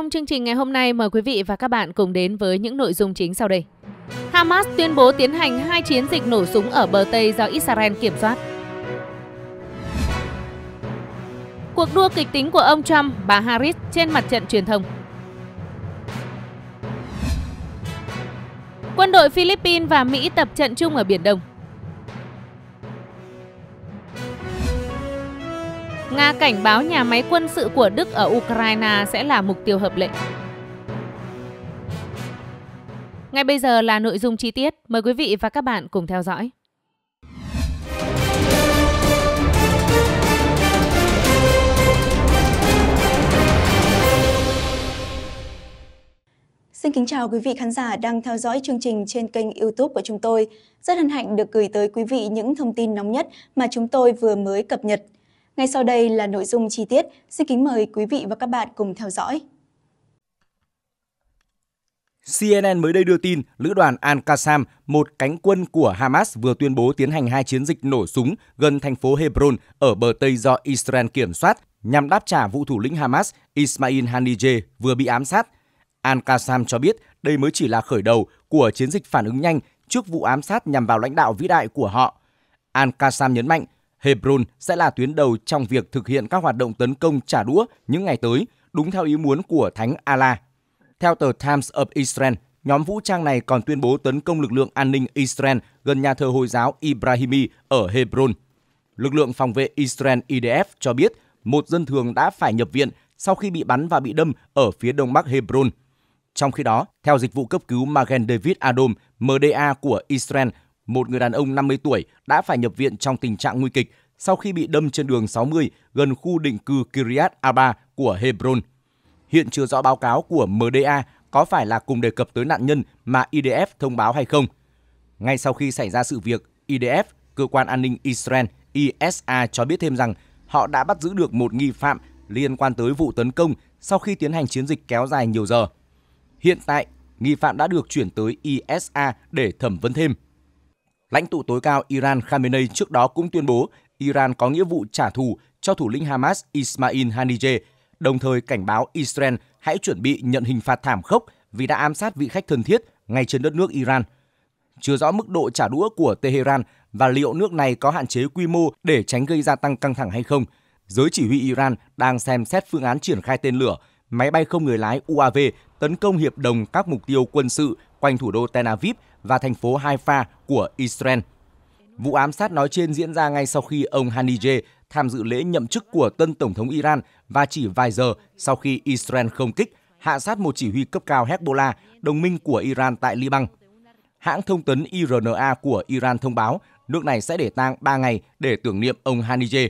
Trong chương trình ngày hôm nay, mời quý vị và các bạn cùng đến với những nội dung chính sau đây. Hamas tuyên bố tiến hành hai chiến dịch nổ súng ở bờ Tây do Israel kiểm soát. Cuộc đua kịch tính của ông Trump, bà Harris trên mặt trận truyền thông. Quân đội Philippines và Mỹ tập trận chung ở Biển Đông. Nga cảnh báo nhà máy quân sự của Đức ở Ukraine sẽ là mục tiêu hợp lệ. Ngay bây giờ là nội dung chi tiết. Mời quý vị và các bạn cùng theo dõi. Xin kính chào quý vị khán giả đang theo dõi chương trình trên kênh YouTube của chúng tôi. Rất hân hạnh được gửi tới quý vị những thông tin nóng nhất mà chúng tôi vừa mới cập nhật. Ngay sau đây là nội dung chi tiết, xin kính mời quý vị và các bạn cùng theo dõi. CNN mới đây đưa tin, lữ đoàn Al-Qassam, một cánh quân của Hamas vừa tuyên bố tiến hành hai chiến dịch nổ súng gần thành phố Hebron ở bờ Tây do Israel kiểm soát nhằm đáp trả vụ thủ lĩnh Hamas Ismail Haniyeh vừa bị ám sát. Al-Qassam cho biết đây mới chỉ là khởi đầu của chiến dịch phản ứng nhanh trước vụ ám sát nhằm vào lãnh đạo vĩ đại của họ. Al-Qassam nhấn mạnh Hebron sẽ là tuyến đầu trong việc thực hiện các hoạt động tấn công trả đũa những ngày tới, đúng theo ý muốn của Thánh Allah. Theo tờ Times of Israel, nhóm vũ trang này còn tuyên bố tấn công lực lượng an ninh Israel gần nhà thờ Hồi giáo Ibrahimi ở Hebron. Lực lượng phòng vệ Israel IDF cho biết một dân thường đã phải nhập viện sau khi bị bắn và bị đâm ở phía đông bắc Hebron. Trong khi đó, theo dịch vụ cấp cứu Magen David Adom, MDA của Israel, một người đàn ông 50 tuổi đã phải nhập viện trong tình trạng nguy kịch sau khi bị đâm trên đường 60 gần khu định cư Kiryat Arba của Hebron. Hiện chưa rõ báo cáo của MDA có phải là cùng đề cập tới nạn nhân mà IDF thông báo hay không. Ngay sau khi xảy ra sự việc, IDF, cơ quan an ninh Israel ISA cho biết thêm rằng họ đã bắt giữ được một nghi phạm liên quan tới vụ tấn công sau khi tiến hành chiến dịch kéo dài nhiều giờ. Hiện tại, nghi phạm đã được chuyển tới ISA để thẩm vấn thêm. Lãnh tụ tối cao Iran Khamenei trước đó cũng tuyên bố Iran có nghĩa vụ trả thù cho thủ lĩnh Hamas Ismail Haniyeh, đồng thời cảnh báo Israel hãy chuẩn bị nhận hình phạt thảm khốc vì đã ám sát vị khách thân thiết ngay trên đất nước Iran. Chưa rõ mức độ trả đũa của Tehran và liệu nước này có hạn chế quy mô để tránh gây gia tăng căng thẳng hay không, giới chỉ huy Iran đang xem xét phương án triển khai tên lửa, máy bay không người lái UAV tấn công hiệp đồng các mục tiêu quân sự quanh thủ đô Tel Aviv và thành phố Haifa của Israel. Vụ ám sát nói trên diễn ra ngay sau khi ông Hanije tham dự lễ nhậm chức của tân Tổng thống Iran và chỉ vài giờ sau khi Israel không kích, hạ sát một chỉ huy cấp cao Hezbollah, đồng minh của Iran tại Liban. Hãng thông tấn IRNA của Iran thông báo nước này sẽ để tang 3 ngày để tưởng niệm ông Hanije.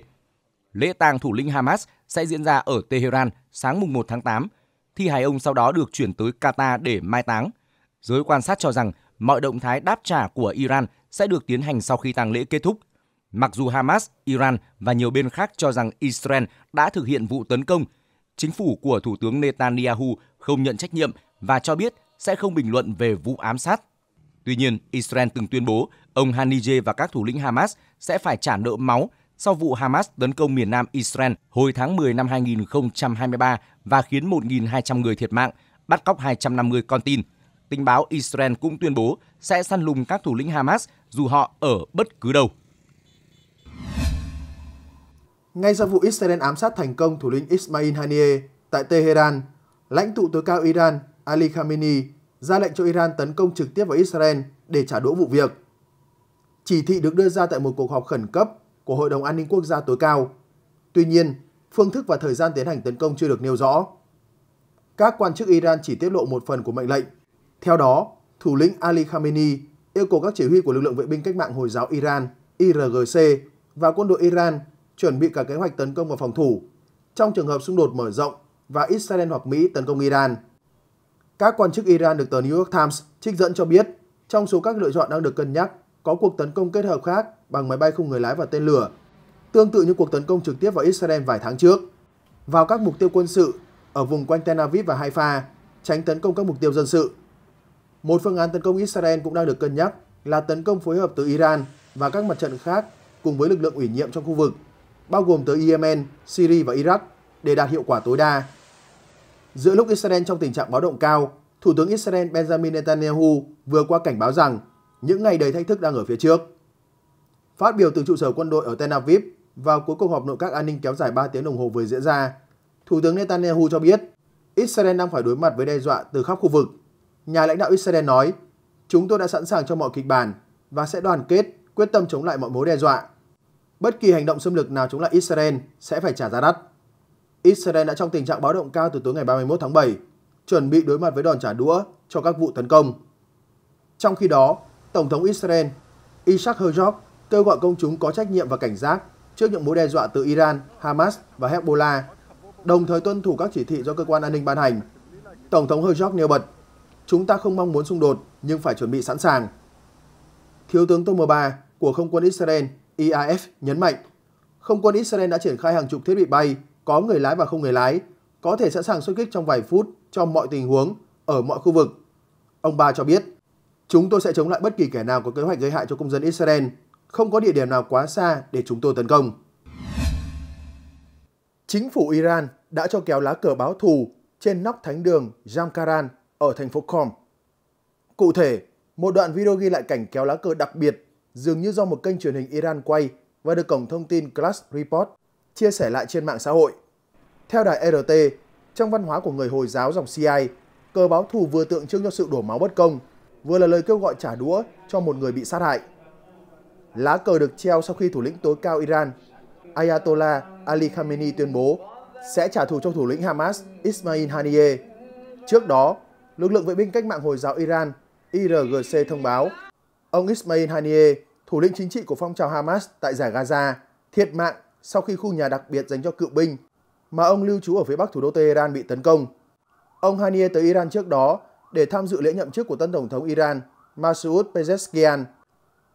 Lễ tang thủ lĩnh Hamas sẽ diễn ra ở Tehran sáng mùng 1 tháng 8. Thi hài ông sau đó được chuyển tới Qatar để mai táng. Giới quan sát cho rằng mọi động thái đáp trả của Iran sẽ được tiến hành sau khi tang lễ kết thúc. Mặc dù Hamas, Iran và nhiều bên khác cho rằng Israel đã thực hiện vụ tấn công, chính phủ của Thủ tướng Netanyahu không nhận trách nhiệm và cho biết sẽ không bình luận về vụ ám sát. Tuy nhiên, Israel từng tuyên bố ông Hanije và các thủ lĩnh Hamas sẽ phải trả nợ máu sau vụ Hamas tấn công miền nam Israel hồi tháng 10 năm 2023 và khiến 1.200 người thiệt mạng, bắt cóc 250 con tin. Tình báo Israel cũng tuyên bố sẽ săn lùng các thủ lĩnh Hamas dù họ ở bất cứ đâu. Ngay sau vụ Israel ám sát thành công thủ lĩnh Ismail Haniyeh tại Tehran, lãnh tụ tối cao Iran Ali Khamenei ra lệnh cho Iran tấn công trực tiếp vào Israel để trả đũa vụ việc. Chỉ thị được đưa ra tại một cuộc họp khẩn cấp của Hội đồng An ninh Quốc gia tối cao. Tuy nhiên, phương thức và thời gian tiến hành tấn công chưa được nêu rõ. Các quan chức Iran chỉ tiết lộ một phần của mệnh lệnh theo đó, thủ lĩnh Ali Khamenei yêu cầu các chỉ huy của lực lượng vệ binh cách mạng Hồi giáo Iran IRGC và quân đội Iran chuẩn bị cả kế hoạch tấn công và phòng thủ trong trường hợp xung đột mở rộng và Israel hoặc Mỹ tấn công Iran. Các quan chức Iran được tờ New York Times trích dẫn cho biết, trong số các lựa chọn đang được cân nhắc có cuộc tấn công kết hợp khác bằng máy bay không người lái và tên lửa, tương tự như cuộc tấn công trực tiếp vào Israel vài tháng trước, vào các mục tiêu quân sự ở vùng quanh Tel Aviv và Haifa, tránh tấn công các mục tiêu dân sự. Một phương án tấn công Israel cũng đang được cân nhắc là tấn công phối hợp từ Iran và các mặt trận khác cùng với lực lượng ủy nhiệm trong khu vực, bao gồm tới Yemen, Syria và Iraq để đạt hiệu quả tối đa. Giữa lúc Israel trong tình trạng báo động cao, Thủ tướng Israel Benjamin Netanyahu vừa qua cảnh báo rằng những ngày đầy thách thức đang ở phía trước. Phát biểu từ trụ sở quân đội ở Tel Aviv vào cuối cuộc họp nội các an ninh kéo dài 3 tiếng đồng hồ vừa diễn ra, Thủ tướng Netanyahu cho biết Israel đang phải đối mặt với đe dọa từ khắp khu vực nhà lãnh đạo Israel nói, chúng tôi đã sẵn sàng cho mọi kịch bản và sẽ đoàn kết, quyết tâm chống lại mọi mối đe dọa. Bất kỳ hành động xâm lược nào chống lại Israel sẽ phải trả giá đắt. Israel đã trong tình trạng báo động cao từ tối ngày 31 tháng 7, chuẩn bị đối mặt với đòn trả đũa cho các vụ tấn công. Trong khi đó, Tổng thống Israel Isaac Herzog kêu gọi công chúng có trách nhiệm và cảnh giác trước những mối đe dọa từ Iran, Hamas và Hezbollah, đồng thời tuân thủ các chỉ thị do cơ quan an ninh ban hành. Tổng thống Herzog nêu bật Chúng ta không mong muốn xung đột nhưng phải chuẩn bị sẵn sàng. Thiếu tướng Tomba của Không quân Israel e IAF nhấn mạnh, Không quân Israel đã triển khai hàng chục thiết bị bay có người lái và không người lái, có thể sẵn sàng xuất kích trong vài phút trong mọi tình huống ở mọi khu vực. Ông Ba cho biết, chúng tôi sẽ chống lại bất kỳ kẻ nào có kế hoạch gây hại cho công dân Israel, không có địa điểm nào quá xa để chúng tôi tấn công. Chính phủ Iran đã cho kéo lá cờ báo thù trên nóc thánh đường Jamkaran ở thành phố Com. Cụ thể, một đoạn video ghi lại cảnh kéo lá cờ đặc biệt dường như do một kênh truyền hình Iran quay và được cổng thông tin Class Report chia sẻ lại trên mạng xã hội. Theo đài RT, trong văn hóa của người Hồi giáo dòng CI, cờ báo thù vừa tượng trưng cho sự đổ máu bất công, vừa là lời kêu gọi trả đũa cho một người bị sát hại. Lá cờ được treo sau khi thủ lĩnh tối cao Iran Ayatollah Ali Khamenei tuyên bố sẽ trả thù cho thủ lĩnh Hamas Ismail Haniyeh. Trước đó, lực lượng vệ binh cách mạng Hồi giáo Iran IRGC thông báo ông Ismail Haniyeh, thủ lĩnh chính trị của phong trào Hamas tại giải Gaza, thiệt mạng sau khi khu nhà đặc biệt dành cho cựu binh mà ông lưu trú ở phía bắc thủ đô Tehran bị tấn công. Ông Haniyeh tới Iran trước đó để tham dự lễ nhậm chức của tân tổng thống Iran Masoud Pezeshkian.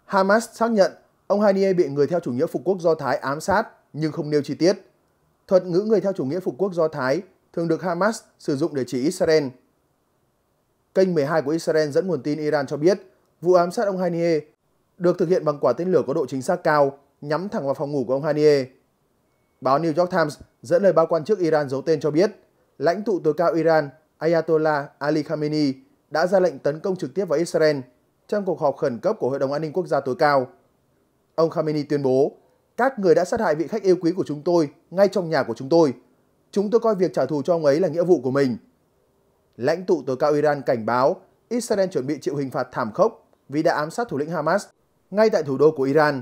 Hamas xác nhận ông Haniyeh bị người theo chủ nghĩa phục quốc Do Thái ám sát nhưng không nêu chi tiết. Thuật ngữ người theo chủ nghĩa phục quốc Do Thái thường được Hamas sử dụng để chỉ Israel Kênh 12 của Israel dẫn nguồn tin Iran cho biết vụ ám sát ông Haniyeh được thực hiện bằng quả tên lửa có độ chính xác cao nhắm thẳng vào phòng ngủ của ông Haniyeh. Báo New York Times dẫn lời báo quan chức Iran giấu tên cho biết lãnh tụ tối cao Iran Ayatollah Ali Khamenei đã ra lệnh tấn công trực tiếp vào Israel trong cuộc họp khẩn cấp của Hội đồng An ninh Quốc gia tối cao. Ông Khamenei tuyên bố, các người đã sát hại vị khách yêu quý của chúng tôi ngay trong nhà của chúng tôi. Chúng tôi coi việc trả thù cho ông ấy là nghĩa vụ của mình. Lãnh tụ tối cao Iran cảnh báo Israel chuẩn bị chịu hình phạt thảm khốc vì đã ám sát thủ lĩnh Hamas ngay tại thủ đô của Iran.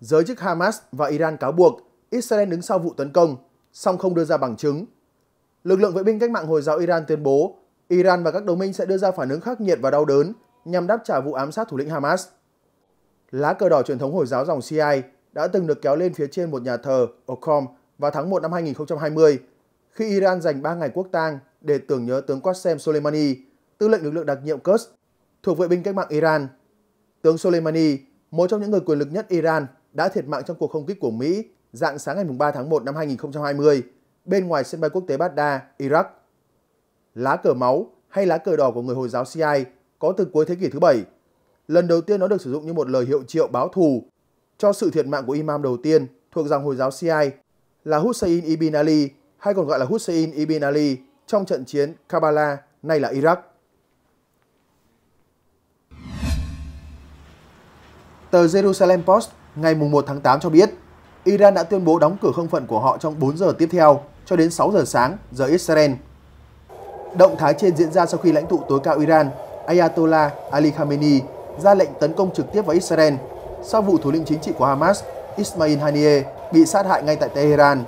Giới chức Hamas và Iran cáo buộc Israel đứng sau vụ tấn công, song không đưa ra bằng chứng. Lực lượng vệ binh cách mạng Hồi giáo Iran tuyên bố Iran và các đồng minh sẽ đưa ra phản ứng khắc nghiệt và đau đớn nhằm đáp trả vụ ám sát thủ lĩnh Hamas. Lá cờ đỏ truyền thống Hồi giáo dòng CI đã từng được kéo lên phía trên một nhà thờ ở Qom vào tháng 1 năm 2020 khi Iran dành 3 ngày quốc tang để tưởng nhớ tướng Qasem Soleimani, tư lệnh lực lượng đặc nhiệm Quds thuộc vệ binh cách mạng Iran. Tướng Soleimani, một trong những người quyền lực nhất Iran, đã thiệt mạng trong cuộc không kích của Mỹ dạng sáng ngày 3 tháng 1 năm 2020 bên ngoài sân bay quốc tế Baghdad, Iraq. Lá cờ máu hay lá cờ đỏ của người Hồi giáo Shiite có từ cuối thế kỷ thứ bảy. Lần đầu tiên nó được sử dụng như một lời hiệu triệu báo thù cho sự thiệt mạng của imam đầu tiên thuộc dòng Hồi giáo Shiite là Hussein ibn Ali hay còn gọi là Hussein ibn Ali trong trận chiến Kabbalah, nay là Iraq. Tờ Jerusalem Post ngày 1 tháng 8 cho biết, Iran đã tuyên bố đóng cửa không phận của họ trong 4 giờ tiếp theo cho đến 6 giờ sáng giờ Israel. Động thái trên diễn ra sau khi lãnh tụ tối cao Iran Ayatollah Ali Khamenei ra lệnh tấn công trực tiếp vào Israel sau vụ thủ lĩnh chính trị của Hamas Ismail Haniyeh bị sát hại ngay tại Tehran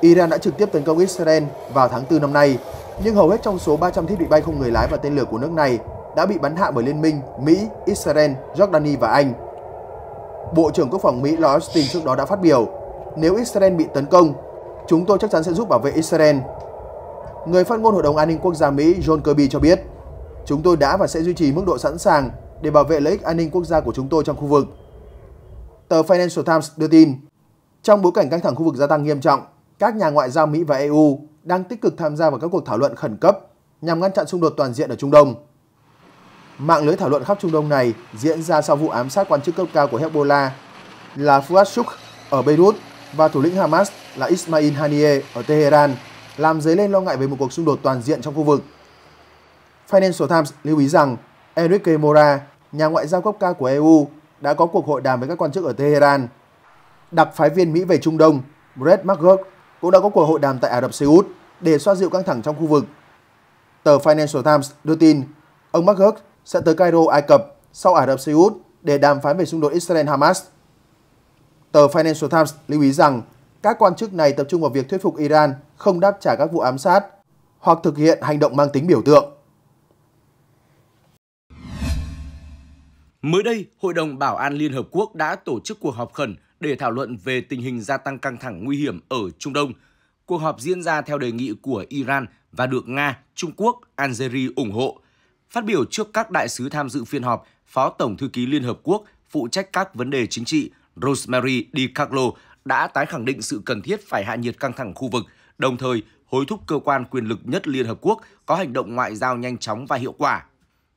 Iran đã trực tiếp tấn công Israel vào tháng 4 năm nay, nhưng hầu hết trong số 300 thiết bị bay không người lái và tên lửa của nước này đã bị bắn hạ bởi liên minh Mỹ, Israel, Jordani và Anh. Bộ trưởng Quốc phòng Mỹ Lloyd Austin trước đó đã phát biểu, nếu Israel bị tấn công, chúng tôi chắc chắn sẽ giúp bảo vệ Israel. Người phát ngôn Hội đồng An ninh Quốc gia Mỹ John Kirby cho biết, chúng tôi đã và sẽ duy trì mức độ sẵn sàng để bảo vệ lợi ích an ninh quốc gia của chúng tôi trong khu vực. Tờ Financial Times đưa tin, trong bối cảnh căng thẳng khu vực gia tăng nghiêm trọng, các nhà ngoại giao Mỹ và EU đang tích cực tham gia vào các cuộc thảo luận khẩn cấp nhằm ngăn chặn xung đột toàn diện ở Trung Đông. Mạng lưới thảo luận khắp Trung Đông này diễn ra sau vụ ám sát quan chức cấp cao của Hezbollah là Fuad Shuk ở Beirut và thủ lĩnh Hamas là Ismail Haniyeh ở Tehran, làm dấy lên lo ngại về một cuộc xung đột toàn diện trong khu vực. Financial Times lưu ý rằng Eric Mora, nhà ngoại giao cấp cao của EU, đã có cuộc hội đàm với các quan chức ở Tehran. Đặc phái viên Mỹ về Trung Đông Brett McGurk cũng đã có cuộc hội đàm tại Ả Rập Xê Út để xoa dịu căng thẳng trong khu vực. Tờ Financial Times đưa tin ông McGurk sẽ tới Cairo, Ai Cập sau Ả Rập Xê Út để đàm phán về xung đột Israel-Hamas. Tờ Financial Times lưu ý rằng các quan chức này tập trung vào việc thuyết phục Iran không đáp trả các vụ ám sát hoặc thực hiện hành động mang tính biểu tượng. Mới đây, Hội đồng Bảo an Liên Hợp Quốc đã tổ chức cuộc họp khẩn để thảo luận về tình hình gia tăng căng thẳng nguy hiểm ở Trung Đông. Cuộc họp diễn ra theo đề nghị của Iran và được Nga, Trung Quốc, Algeria ủng hộ. Phát biểu trước các đại sứ tham dự phiên họp, Phó Tổng Thư ký Liên Hợp Quốc phụ trách các vấn đề chính trị Rosemary Di Carlo đã tái khẳng định sự cần thiết phải hạ nhiệt căng thẳng khu vực, đồng thời hối thúc cơ quan quyền lực nhất Liên Hợp Quốc có hành động ngoại giao nhanh chóng và hiệu quả.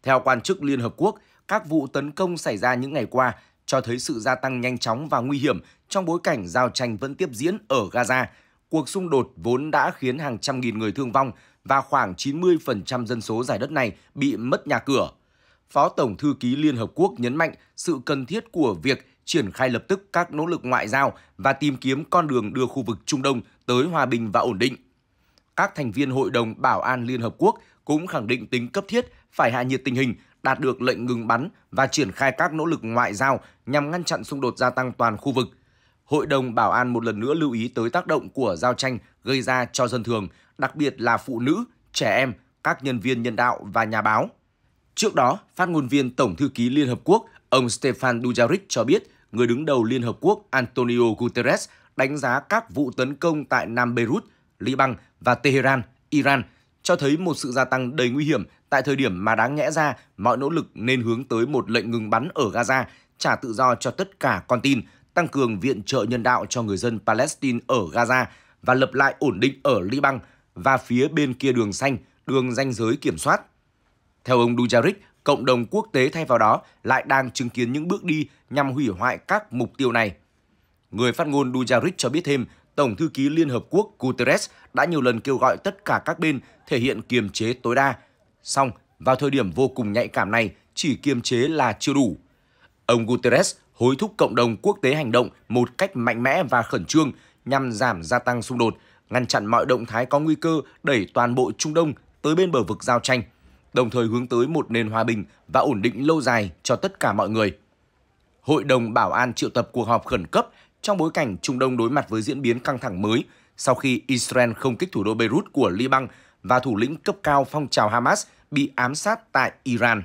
Theo quan chức Liên Hợp Quốc, các vụ tấn công xảy ra những ngày qua cho thấy sự gia tăng nhanh chóng và nguy hiểm trong bối cảnh giao tranh vẫn tiếp diễn ở Gaza. Cuộc xung đột vốn đã khiến hàng trăm nghìn người thương vong và khoảng 90% dân số giải đất này bị mất nhà cửa. Phó Tổng Thư ký Liên Hợp Quốc nhấn mạnh sự cần thiết của việc triển khai lập tức các nỗ lực ngoại giao và tìm kiếm con đường đưa khu vực Trung Đông tới hòa bình và ổn định. Các thành viên Hội đồng Bảo an Liên Hợp Quốc cũng khẳng định tính cấp thiết phải hạ nhiệt tình hình đạt được lệnh ngừng bắn và triển khai các nỗ lực ngoại giao nhằm ngăn chặn xung đột gia tăng toàn khu vực. Hội đồng Bảo an một lần nữa lưu ý tới tác động của giao tranh gây ra cho dân thường, đặc biệt là phụ nữ, trẻ em, các nhân viên nhân đạo và nhà báo. Trước đó, phát ngôn viên Tổng thư ký Liên Hợp Quốc, ông Stefan Dujarric cho biết, người đứng đầu Liên Hợp Quốc Antonio Guterres đánh giá các vụ tấn công tại Nam Beirut, Liban và Tehran, Iran cho thấy một sự gia tăng đầy nguy hiểm tại thời điểm mà đáng nhẽ ra mọi nỗ lực nên hướng tới một lệnh ngừng bắn ở Gaza, trả tự do cho tất cả con tin, tăng cường viện trợ nhân đạo cho người dân Palestine ở Gaza và lập lại ổn định ở Liban và phía bên kia đường xanh, đường ranh giới kiểm soát. Theo ông Dujarric, cộng đồng quốc tế thay vào đó lại đang chứng kiến những bước đi nhằm hủy hoại các mục tiêu này. Người phát ngôn Dujarric cho biết thêm, Tổng thư ký Liên Hợp Quốc Guterres đã nhiều lần kêu gọi tất cả các bên thể hiện kiềm chế tối đa Xong, vào thời điểm vô cùng nhạy cảm này, chỉ kiềm chế là chưa đủ. Ông Guterres hối thúc cộng đồng quốc tế hành động một cách mạnh mẽ và khẩn trương nhằm giảm gia tăng xung đột, ngăn chặn mọi động thái có nguy cơ đẩy toàn bộ Trung Đông tới bên bờ vực giao tranh, đồng thời hướng tới một nền hòa bình và ổn định lâu dài cho tất cả mọi người. Hội đồng Bảo an triệu tập cuộc họp khẩn cấp trong bối cảnh Trung Đông đối mặt với diễn biến căng thẳng mới sau khi Israel không kích thủ đô Beirut của Liban và thủ lĩnh cấp cao phong trào Hamas bị ám sát tại Iran.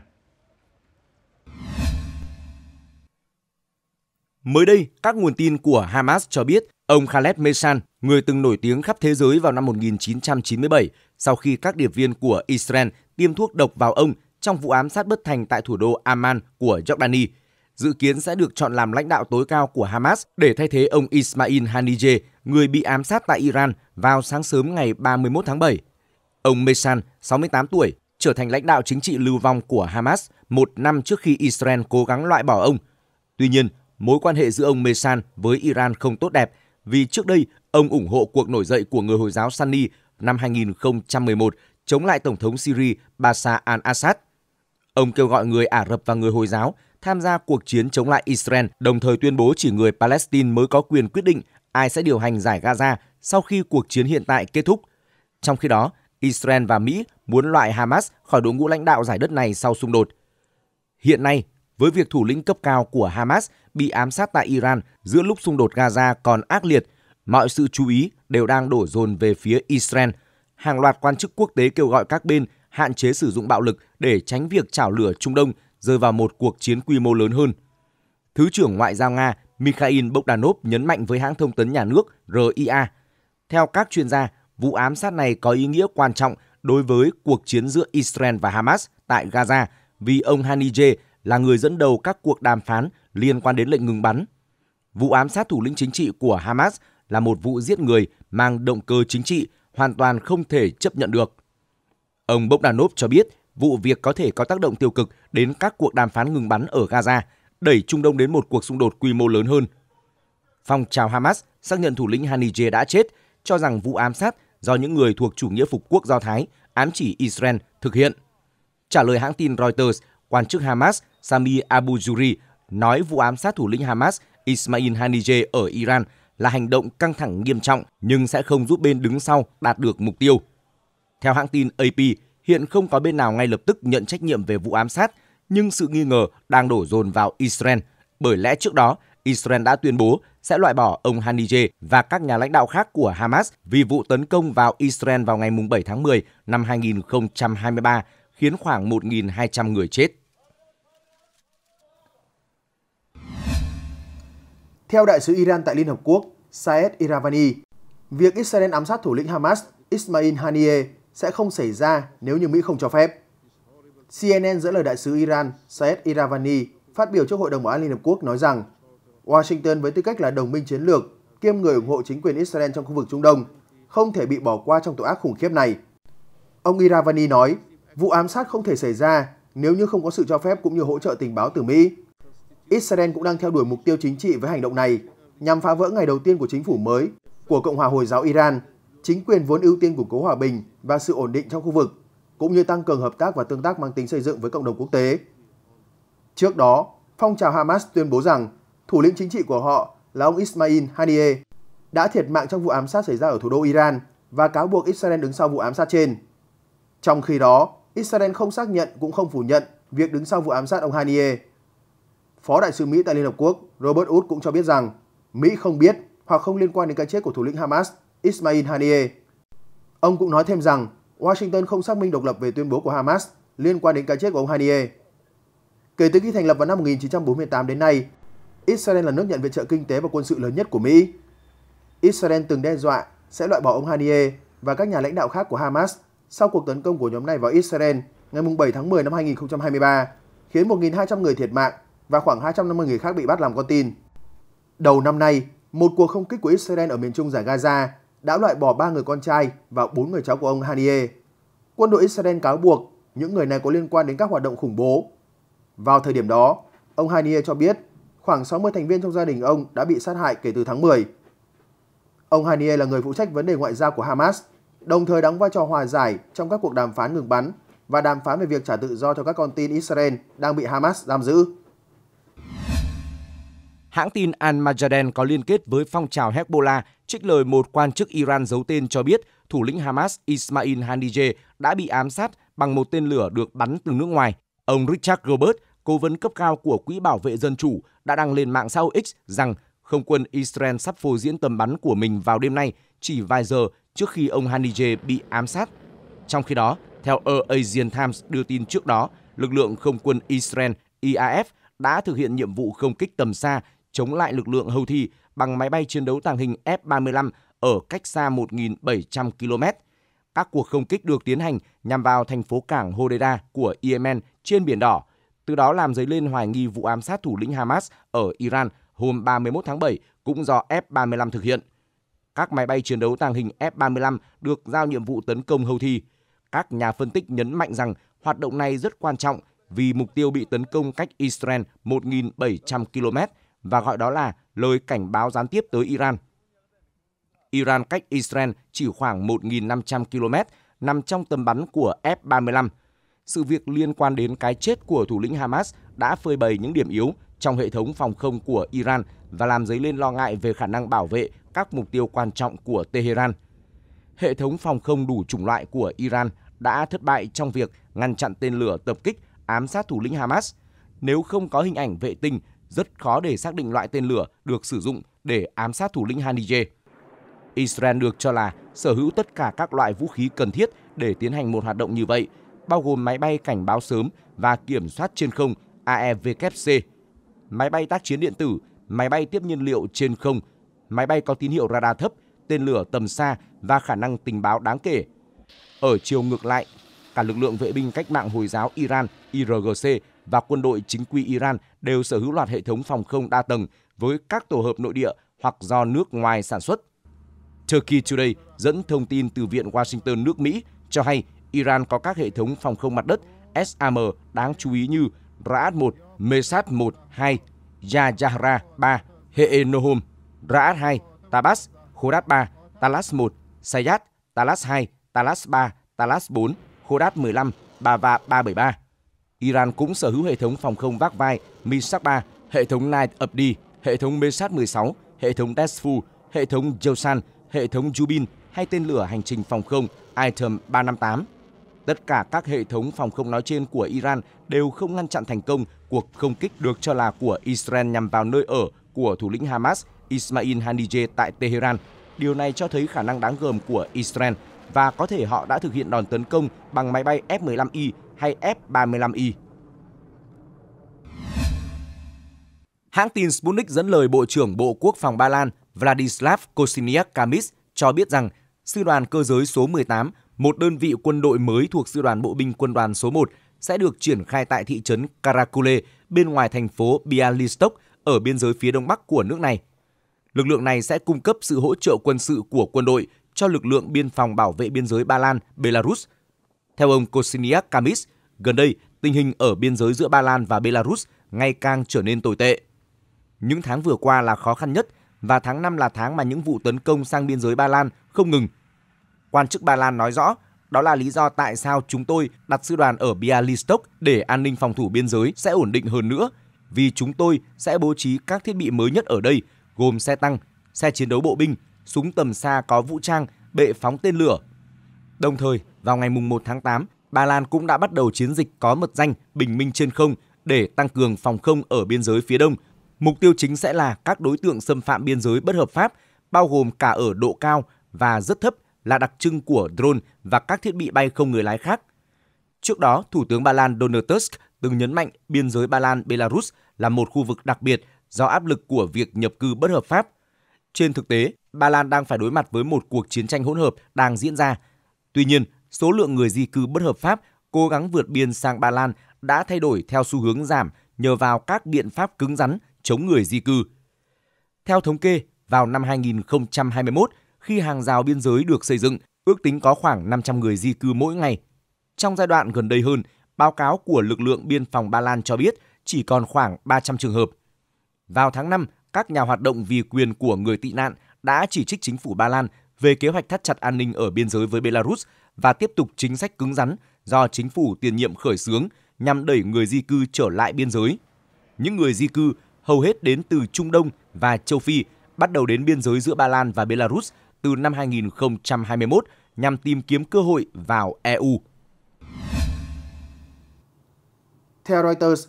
Mới đây, các nguồn tin của Hamas cho biết ông Khaled Mesan, người từng nổi tiếng khắp thế giới vào năm 1997 sau khi các điệp viên của Israel tiêm thuốc độc vào ông trong vụ ám sát bất thành tại thủ đô Amman của Jordani, dự kiến sẽ được chọn làm lãnh đạo tối cao của Hamas để thay thế ông Ismail Haniyeh, người bị ám sát tại Iran vào sáng sớm ngày 31 tháng 7. Ông Mesan, 68 tuổi, trở thành lãnh đạo chính trị lưu vong của Hamas một năm trước khi Israel cố gắng loại bỏ ông. Tuy nhiên, mối quan hệ giữa ông Mesan với Iran không tốt đẹp vì trước đây ông ủng hộ cuộc nổi dậy của người Hồi giáo Sunni năm 2011 chống lại Tổng thống Syria Bashar al-Assad. Ông kêu gọi người Ả Rập và người Hồi giáo tham gia cuộc chiến chống lại Israel, đồng thời tuyên bố chỉ người Palestine mới có quyền quyết định ai sẽ điều hành giải Gaza sau khi cuộc chiến hiện tại kết thúc. Trong khi đó, Israel và Mỹ muốn loại Hamas khỏi đội ngũ lãnh đạo giải đất này sau xung đột. Hiện nay, với việc thủ lĩnh cấp cao của Hamas bị ám sát tại Iran giữa lúc xung đột Gaza còn ác liệt, mọi sự chú ý đều đang đổ dồn về phía Israel. Hàng loạt quan chức quốc tế kêu gọi các bên hạn chế sử dụng bạo lực để tránh việc chảo lửa Trung Đông rơi vào một cuộc chiến quy mô lớn hơn. Thứ trưởng Ngoại giao Nga Mikhail Bogdanov nhấn mạnh với hãng thông tấn nhà nước RIA. Theo các chuyên gia, vụ ám sát này có ý nghĩa quan trọng đối với cuộc chiến giữa Israel và Hamas tại Gaza vì ông Hanije là người dẫn đầu các cuộc đàm phán liên quan đến lệnh ngừng bắn. Vụ ám sát thủ lĩnh chính trị của Hamas là một vụ giết người mang động cơ chính trị hoàn toàn không thể chấp nhận được. Ông Bogdanov cho biết vụ việc có thể có tác động tiêu cực đến các cuộc đàm phán ngừng bắn ở Gaza, đẩy Trung Đông đến một cuộc xung đột quy mô lớn hơn. Phong trào Hamas xác nhận thủ lĩnh Hanije đã chết, cho rằng vụ ám sát do những người thuộc chủ nghĩa phục quốc Do Thái ám chỉ Israel thực hiện. Trả lời hãng tin Reuters, quan chức Hamas Sami Abu Juri nói vụ ám sát thủ lĩnh Hamas Ismail Haniyeh ở Iran là hành động căng thẳng nghiêm trọng nhưng sẽ không giúp bên đứng sau đạt được mục tiêu. Theo hãng tin AP, hiện không có bên nào ngay lập tức nhận trách nhiệm về vụ ám sát, nhưng sự nghi ngờ đang đổ dồn vào Israel bởi lẽ trước đó Israel đã tuyên bố sẽ loại bỏ ông Hanije và các nhà lãnh đạo khác của Hamas vì vụ tấn công vào Israel vào ngày 7 tháng 10 năm 2023 khiến khoảng 1.200 người chết. Theo đại sứ Iran tại Liên Hợp Quốc, Saed Iravani, việc Israel ám sát thủ lĩnh Hamas Ismail Haniyeh sẽ không xảy ra nếu như Mỹ không cho phép. CNN dẫn lời đại sứ Iran Saed Iravani phát biểu trước Hội đồng Bảo an Liên Hợp Quốc nói rằng Washington với tư cách là đồng minh chiến lược kiêm người ủng hộ chính quyền Israel trong khu vực Trung Đông không thể bị bỏ qua trong tội ác khủng khiếp này. Ông Iravani nói, vụ ám sát không thể xảy ra nếu như không có sự cho phép cũng như hỗ trợ tình báo từ Mỹ. Israel cũng đang theo đuổi mục tiêu chính trị với hành động này nhằm phá vỡ ngày đầu tiên của chính phủ mới của Cộng hòa Hồi giáo Iran, chính quyền vốn ưu tiên củng cố hòa bình và sự ổn định trong khu vực, cũng như tăng cường hợp tác và tương tác mang tính xây dựng với cộng đồng quốc tế. Trước đó, phong trào Hamas tuyên bố rằng thủ lĩnh chính trị của họ là ông Ismail Haniyeh, đã thiệt mạng trong vụ ám sát xảy ra ở thủ đô Iran và cáo buộc Israel đứng sau vụ ám sát trên. Trong khi đó, Israel không xác nhận cũng không phủ nhận việc đứng sau vụ ám sát ông Haniyeh. Phó đại sứ Mỹ tại Liên Hợp Quốc Robert Wood cũng cho biết rằng Mỹ không biết hoặc không liên quan đến cái chết của thủ lĩnh Hamas Ismail Haniyeh. Ông cũng nói thêm rằng Washington không xác minh độc lập về tuyên bố của Hamas liên quan đến cái chết của ông Haniyeh. Kể từ khi thành lập vào năm 1948 đến nay, Israel là nước nhận viện trợ kinh tế và quân sự lớn nhất của Mỹ. Israel từng đe dọa sẽ loại bỏ ông Haniyeh và các nhà lãnh đạo khác của Hamas sau cuộc tấn công của nhóm này vào Israel ngày 7 tháng 10 năm 2023, khiến 1.200 người thiệt mạng và khoảng 250 người khác bị bắt làm con tin. Đầu năm nay, một cuộc không kích của Israel ở miền trung giải Gaza đã loại bỏ 3 người con trai và 4 người cháu của ông Haniyeh. Quân đội Israel cáo buộc những người này có liên quan đến các hoạt động khủng bố. Vào thời điểm đó, ông Haniyeh cho biết khoảng 60 thành viên trong gia đình ông đã bị sát hại kể từ tháng 10. Ông Hanier là người phụ trách vấn đề ngoại giao của Hamas, đồng thời đóng vai trò hòa giải trong các cuộc đàm phán ngừng bắn và đàm phán về việc trả tự do cho các con tin Israel đang bị Hamas giam giữ. Hãng tin Al-Majaden có liên kết với phong trào Hezbollah trích lời một quan chức Iran giấu tên cho biết thủ lĩnh Hamas Ismail Haniyeh đã bị ám sát bằng một tên lửa được bắn từ nước ngoài. Ông Richard Robert, cố vấn cấp cao của Quỹ bảo vệ dân chủ đã đăng lên mạng xã hội X rằng không quân Israel sắp phô diễn tầm bắn của mình vào đêm nay chỉ vài giờ trước khi ông Hanije bị ám sát. Trong khi đó, theo Air Asian Times đưa tin trước đó, lực lượng không quân Israel IAF đã thực hiện nhiệm vụ không kích tầm xa chống lại lực lượng Houthi bằng máy bay chiến đấu tàng hình F-35 ở cách xa 1.700 km. Các cuộc không kích được tiến hành nhằm vào thành phố cảng Hodeida của Yemen trên Biển Đỏ – từ đó làm dấy lên hoài nghi vụ ám sát thủ lĩnh Hamas ở Iran hôm 31 tháng 7 cũng do F-35 thực hiện. Các máy bay chiến đấu tàng hình F-35 được giao nhiệm vụ tấn công Houthi. Các nhà phân tích nhấn mạnh rằng hoạt động này rất quan trọng vì mục tiêu bị tấn công cách Israel 1.700 km và gọi đó là lời cảnh báo gián tiếp tới Iran. Iran cách Israel chỉ khoảng 1.500 km, nằm trong tầm bắn của F-35 sự việc liên quan đến cái chết của thủ lĩnh Hamas đã phơi bày những điểm yếu trong hệ thống phòng không của Iran và làm dấy lên lo ngại về khả năng bảo vệ các mục tiêu quan trọng của Tehran. Hệ thống phòng không đủ chủng loại của Iran đã thất bại trong việc ngăn chặn tên lửa tập kích ám sát thủ lĩnh Hamas. Nếu không có hình ảnh vệ tinh, rất khó để xác định loại tên lửa được sử dụng để ám sát thủ lĩnh Hanije. Israel được cho là sở hữu tất cả các loại vũ khí cần thiết để tiến hành một hoạt động như vậy – bao gồm máy bay cảnh báo sớm và kiểm soát trên không AEVKC, máy bay tác chiến điện tử, máy bay tiếp nhiên liệu trên không, máy bay có tín hiệu radar thấp, tên lửa tầm xa và khả năng tình báo đáng kể. Ở chiều ngược lại, cả lực lượng vệ binh cách mạng Hồi giáo Iran IRGC và quân đội chính quy Iran đều sở hữu loạt hệ thống phòng không đa tầng với các tổ hợp nội địa hoặc do nước ngoài sản xuất. Turkey Today dẫn thông tin từ Viện Washington nước Mỹ cho hay Iran có các hệ thống phòng không mặt đất SAM đáng chú ý như Ra'at-1, Mesat-1, 2, Yajahra 3, Heenohom, Ra'at-2, Tabas, Khorat-3, Talas-1, Sayat, Talas-2, Talas-3, Talas-4, Khorat-15, Bava 373. Iran cũng sở hữu hệ thống phòng không vác vai Misak-3, hệ thống Night Abdi, hệ thống Mesat-16, hệ thống Desfu, hệ thống Josan, hệ thống Jubin hay tên lửa hành trình phòng không Item 358. Tất cả các hệ thống phòng không nói trên của Iran đều không ngăn chặn thành công cuộc không kích được cho là của Israel nhằm vào nơi ở của thủ lĩnh Hamas Ismail Haniyeh tại Tehran. Điều này cho thấy khả năng đáng gờm của Israel và có thể họ đã thực hiện đòn tấn công bằng máy bay F-15I hay F-35I. Hãng tin Sputnik dẫn lời Bộ trưởng Bộ Quốc phòng Ba Lan Vladislav Kosiniak Kamis cho biết rằng sư đoàn cơ giới số 18 một đơn vị quân đội mới thuộc Sư đoàn Bộ binh Quân đoàn số 1 sẽ được triển khai tại thị trấn Karakule bên ngoài thành phố Bialystok ở biên giới phía đông bắc của nước này. Lực lượng này sẽ cung cấp sự hỗ trợ quân sự của quân đội cho lực lượng biên phòng bảo vệ biên giới Ba Lan, Belarus. Theo ông Kosiniak Kamis, gần đây tình hình ở biên giới giữa Ba Lan và Belarus ngày càng trở nên tồi tệ. Những tháng vừa qua là khó khăn nhất và tháng 5 là tháng mà những vụ tấn công sang biên giới Ba Lan không ngừng Quan chức Ba Lan nói rõ, đó là lý do tại sao chúng tôi đặt sư đoàn ở Bialystok để an ninh phòng thủ biên giới sẽ ổn định hơn nữa, vì chúng tôi sẽ bố trí các thiết bị mới nhất ở đây, gồm xe tăng, xe chiến đấu bộ binh, súng tầm xa có vũ trang, bệ phóng tên lửa. Đồng thời, vào ngày 1 tháng 8, Ba Lan cũng đã bắt đầu chiến dịch có mật danh Bình minh trên không để tăng cường phòng không ở biên giới phía đông. Mục tiêu chính sẽ là các đối tượng xâm phạm biên giới bất hợp pháp, bao gồm cả ở độ cao và rất thấp là đặc trưng của drone và các thiết bị bay không người lái khác. Trước đó, Thủ tướng Ba Lan Donald Tusk từng nhấn mạnh biên giới Ba Lan-Belarus là một khu vực đặc biệt do áp lực của việc nhập cư bất hợp pháp. Trên thực tế, Ba Lan đang phải đối mặt với một cuộc chiến tranh hỗn hợp đang diễn ra. Tuy nhiên, số lượng người di cư bất hợp pháp cố gắng vượt biên sang Ba Lan đã thay đổi theo xu hướng giảm nhờ vào các biện pháp cứng rắn chống người di cư. Theo thống kê, vào năm 2021, khi hàng rào biên giới được xây dựng, ước tính có khoảng 500 người di cư mỗi ngày. Trong giai đoạn gần đây hơn, báo cáo của lực lượng biên phòng Ba Lan cho biết chỉ còn khoảng 300 trường hợp. Vào tháng 5, các nhà hoạt động vì quyền của người tị nạn đã chỉ trích chính phủ Ba Lan về kế hoạch thắt chặt an ninh ở biên giới với Belarus và tiếp tục chính sách cứng rắn do chính phủ tiền nhiệm khởi xướng nhằm đẩy người di cư trở lại biên giới. Những người di cư hầu hết đến từ Trung Đông và châu Phi bắt đầu đến biên giới giữa Ba Lan và Belarus từ năm 2021 nhằm tìm kiếm cơ hội vào EU. Theo Reuters,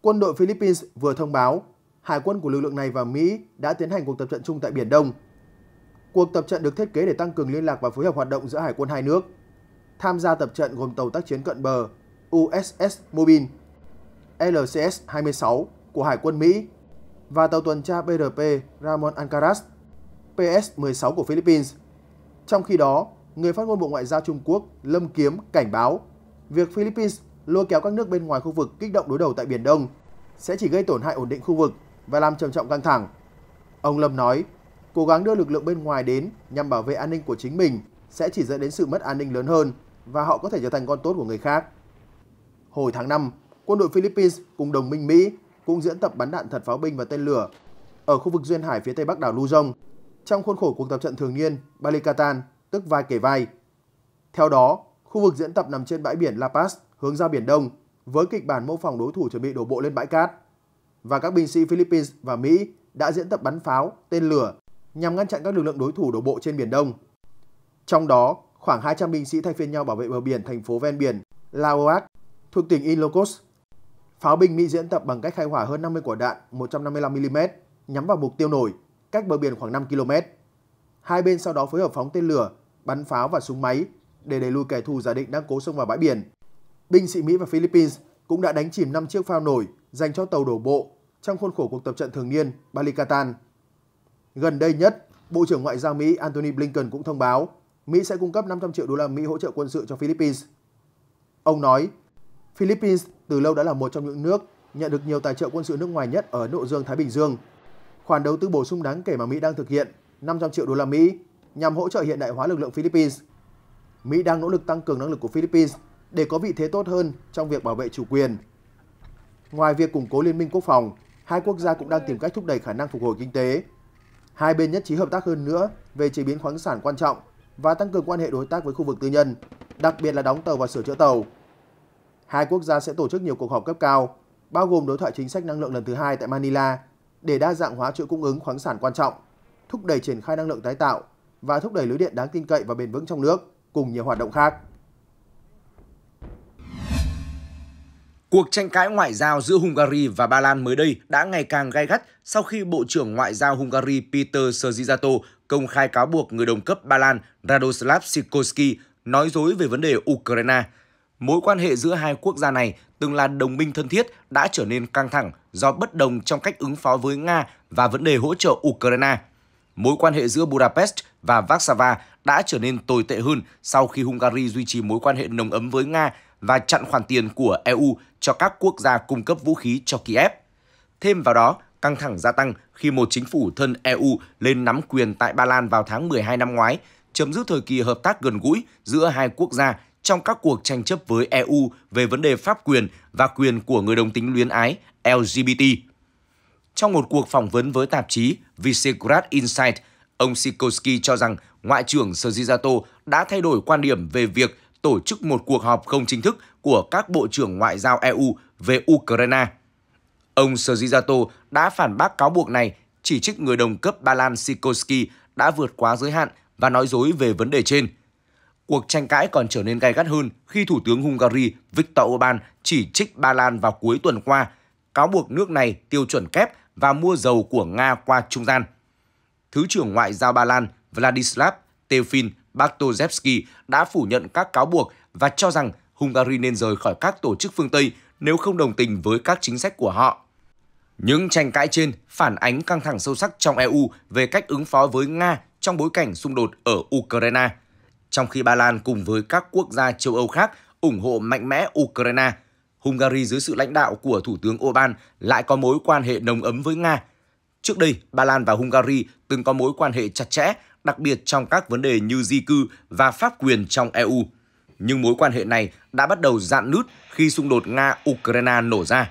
quân đội Philippines vừa thông báo hải quân của lực lượng này và Mỹ đã tiến hành cuộc tập trận chung tại Biển Đông. Cuộc tập trận được thiết kế để tăng cường liên lạc và phối hợp hoạt động giữa hải quân hai nước. Tham gia tập trận gồm tàu tác chiến cận bờ USS Mobile, LCS-26 của Hải quân Mỹ và tàu tuần tra BRP Ramon Ancaras PS-16 của Philippines. Trong khi đó, người phát ngôn Bộ Ngoại giao Trung Quốc Lâm Kiếm cảnh báo việc Philippines lôi kéo các nước bên ngoài khu vực kích động đối đầu tại Biển Đông sẽ chỉ gây tổn hại ổn định khu vực và làm trầm trọng căng thẳng. Ông Lâm nói, cố gắng đưa lực lượng bên ngoài đến nhằm bảo vệ an ninh của chính mình sẽ chỉ dẫn đến sự mất an ninh lớn hơn và họ có thể trở thành con tốt của người khác. Hồi tháng 5, quân đội Philippines cùng đồng minh Mỹ cũng diễn tập bắn đạn thật pháo binh và tên lửa ở khu vực duyên hải phía tây bắc đảo Luzon trong khuôn khổ cuộc tập trận thường niên Balikatan, tức vai kể vai. Theo đó, khu vực diễn tập nằm trên bãi biển La Paz hướng ra Biển Đông với kịch bản mô phỏng đối thủ chuẩn bị đổ bộ lên bãi cát. Và các binh sĩ Philippines và Mỹ đã diễn tập bắn pháo, tên lửa nhằm ngăn chặn các lực lượng đối thủ đổ bộ trên Biển Đông. Trong đó, khoảng 200 binh sĩ thay phiên nhau bảo vệ bờ biển thành phố ven biển Laoac thuộc tỉnh Ilocos. Pháo binh Mỹ diễn tập bằng cách khai hỏa hơn 50 quả đạn 155mm nhắm vào mục tiêu nổi cách bờ biển khoảng 5 km. Hai bên sau đó phối hợp phóng tên lửa, bắn pháo và súng máy để đẩy lùi kẻ thù giả định đang cố xông vào bãi biển. Binh sĩ Mỹ và Philippines cũng đã đánh chìm 5 chiếc phao nổi dành cho tàu đổ bộ trong khuôn khổ cuộc tập trận thường niên Balikatan. Gần đây nhất, Bộ trưởng Ngoại giao Mỹ Antony Blinken cũng thông báo Mỹ sẽ cung cấp 500 triệu đô la Mỹ hỗ trợ quân sự cho Philippines. Ông nói, Philippines từ lâu đã là một trong những nước nhận được nhiều tài trợ quân sự nước ngoài nhất ở Ấn Độ Dương Thái Bình Dương khoản đầu tư bổ sung đáng kể mà Mỹ đang thực hiện 500 triệu đô la Mỹ nhằm hỗ trợ hiện đại hóa lực lượng Philippines. Mỹ đang nỗ lực tăng cường năng lực của Philippines để có vị thế tốt hơn trong việc bảo vệ chủ quyền. Ngoài việc củng cố liên minh quốc phòng, hai quốc gia cũng đang tìm cách thúc đẩy khả năng phục hồi kinh tế. Hai bên nhất trí hợp tác hơn nữa về chế biến khoáng sản quan trọng và tăng cường quan hệ đối tác với khu vực tư nhân, đặc biệt là đóng tàu và sửa chữa tàu. Hai quốc gia sẽ tổ chức nhiều cuộc họp cấp cao, bao gồm đối thoại chính sách năng lượng lần thứ hai tại Manila để đa dạng hóa chuỗi cung ứng khoáng sản quan trọng, thúc đẩy triển khai năng lượng tái tạo và thúc đẩy lưới điện đáng tin cậy và bền vững trong nước cùng nhiều hoạt động khác. Cuộc tranh cãi ngoại giao giữa Hungary và Ba Lan mới đây đã ngày càng gai gắt sau khi Bộ trưởng Ngoại giao Hungary Peter Szijjarto công khai cáo buộc người đồng cấp Ba Lan Radoslav Sikorski nói dối về vấn đề Ukraine – mối quan hệ giữa hai quốc gia này từng là đồng minh thân thiết đã trở nên căng thẳng do bất đồng trong cách ứng phó với Nga và vấn đề hỗ trợ Ukraine. Mối quan hệ giữa Budapest và Warsaw đã trở nên tồi tệ hơn sau khi Hungary duy trì mối quan hệ nồng ấm với Nga và chặn khoản tiền của EU cho các quốc gia cung cấp vũ khí cho Kiev. Thêm vào đó, căng thẳng gia tăng khi một chính phủ thân EU lên nắm quyền tại Ba Lan vào tháng 12 năm ngoái, chấm dứt thời kỳ hợp tác gần gũi giữa hai quốc gia trong các cuộc tranh chấp với EU về vấn đề pháp quyền và quyền của người đồng tính luyến ái LGBT. Trong một cuộc phỏng vấn với tạp chí Visegrad Insight, ông Sikorsky cho rằng Ngoại trưởng Sergijato đã thay đổi quan điểm về việc tổ chức một cuộc họp không chính thức của các bộ trưởng ngoại giao EU về Ukraine. Ông Sergijato đã phản bác cáo buộc này, chỉ trích người đồng cấp Ba Lan Sikorsky đã vượt quá giới hạn và nói dối về vấn đề trên – Cuộc tranh cãi còn trở nên gay gắt hơn khi Thủ tướng Hungary Viktor Orbán chỉ trích Ba Lan vào cuối tuần qua, cáo buộc nước này tiêu chuẩn kép và mua dầu của Nga qua trung gian. Thứ trưởng Ngoại giao Ba Lan Vladislav Tefin Bartoszewski đã phủ nhận các cáo buộc và cho rằng Hungary nên rời khỏi các tổ chức phương Tây nếu không đồng tình với các chính sách của họ. Những tranh cãi trên phản ánh căng thẳng sâu sắc trong EU về cách ứng phó với Nga trong bối cảnh xung đột ở Ukraine trong khi Ba Lan cùng với các quốc gia châu Âu khác ủng hộ mạnh mẽ Ukraine. Hungary dưới sự lãnh đạo của Thủ tướng Orbán lại có mối quan hệ nồng ấm với Nga. Trước đây, Ba Lan và Hungary từng có mối quan hệ chặt chẽ, đặc biệt trong các vấn đề như di cư và pháp quyền trong EU. Nhưng mối quan hệ này đã bắt đầu dạn nứt khi xung đột Nga-Ukraine nổ ra.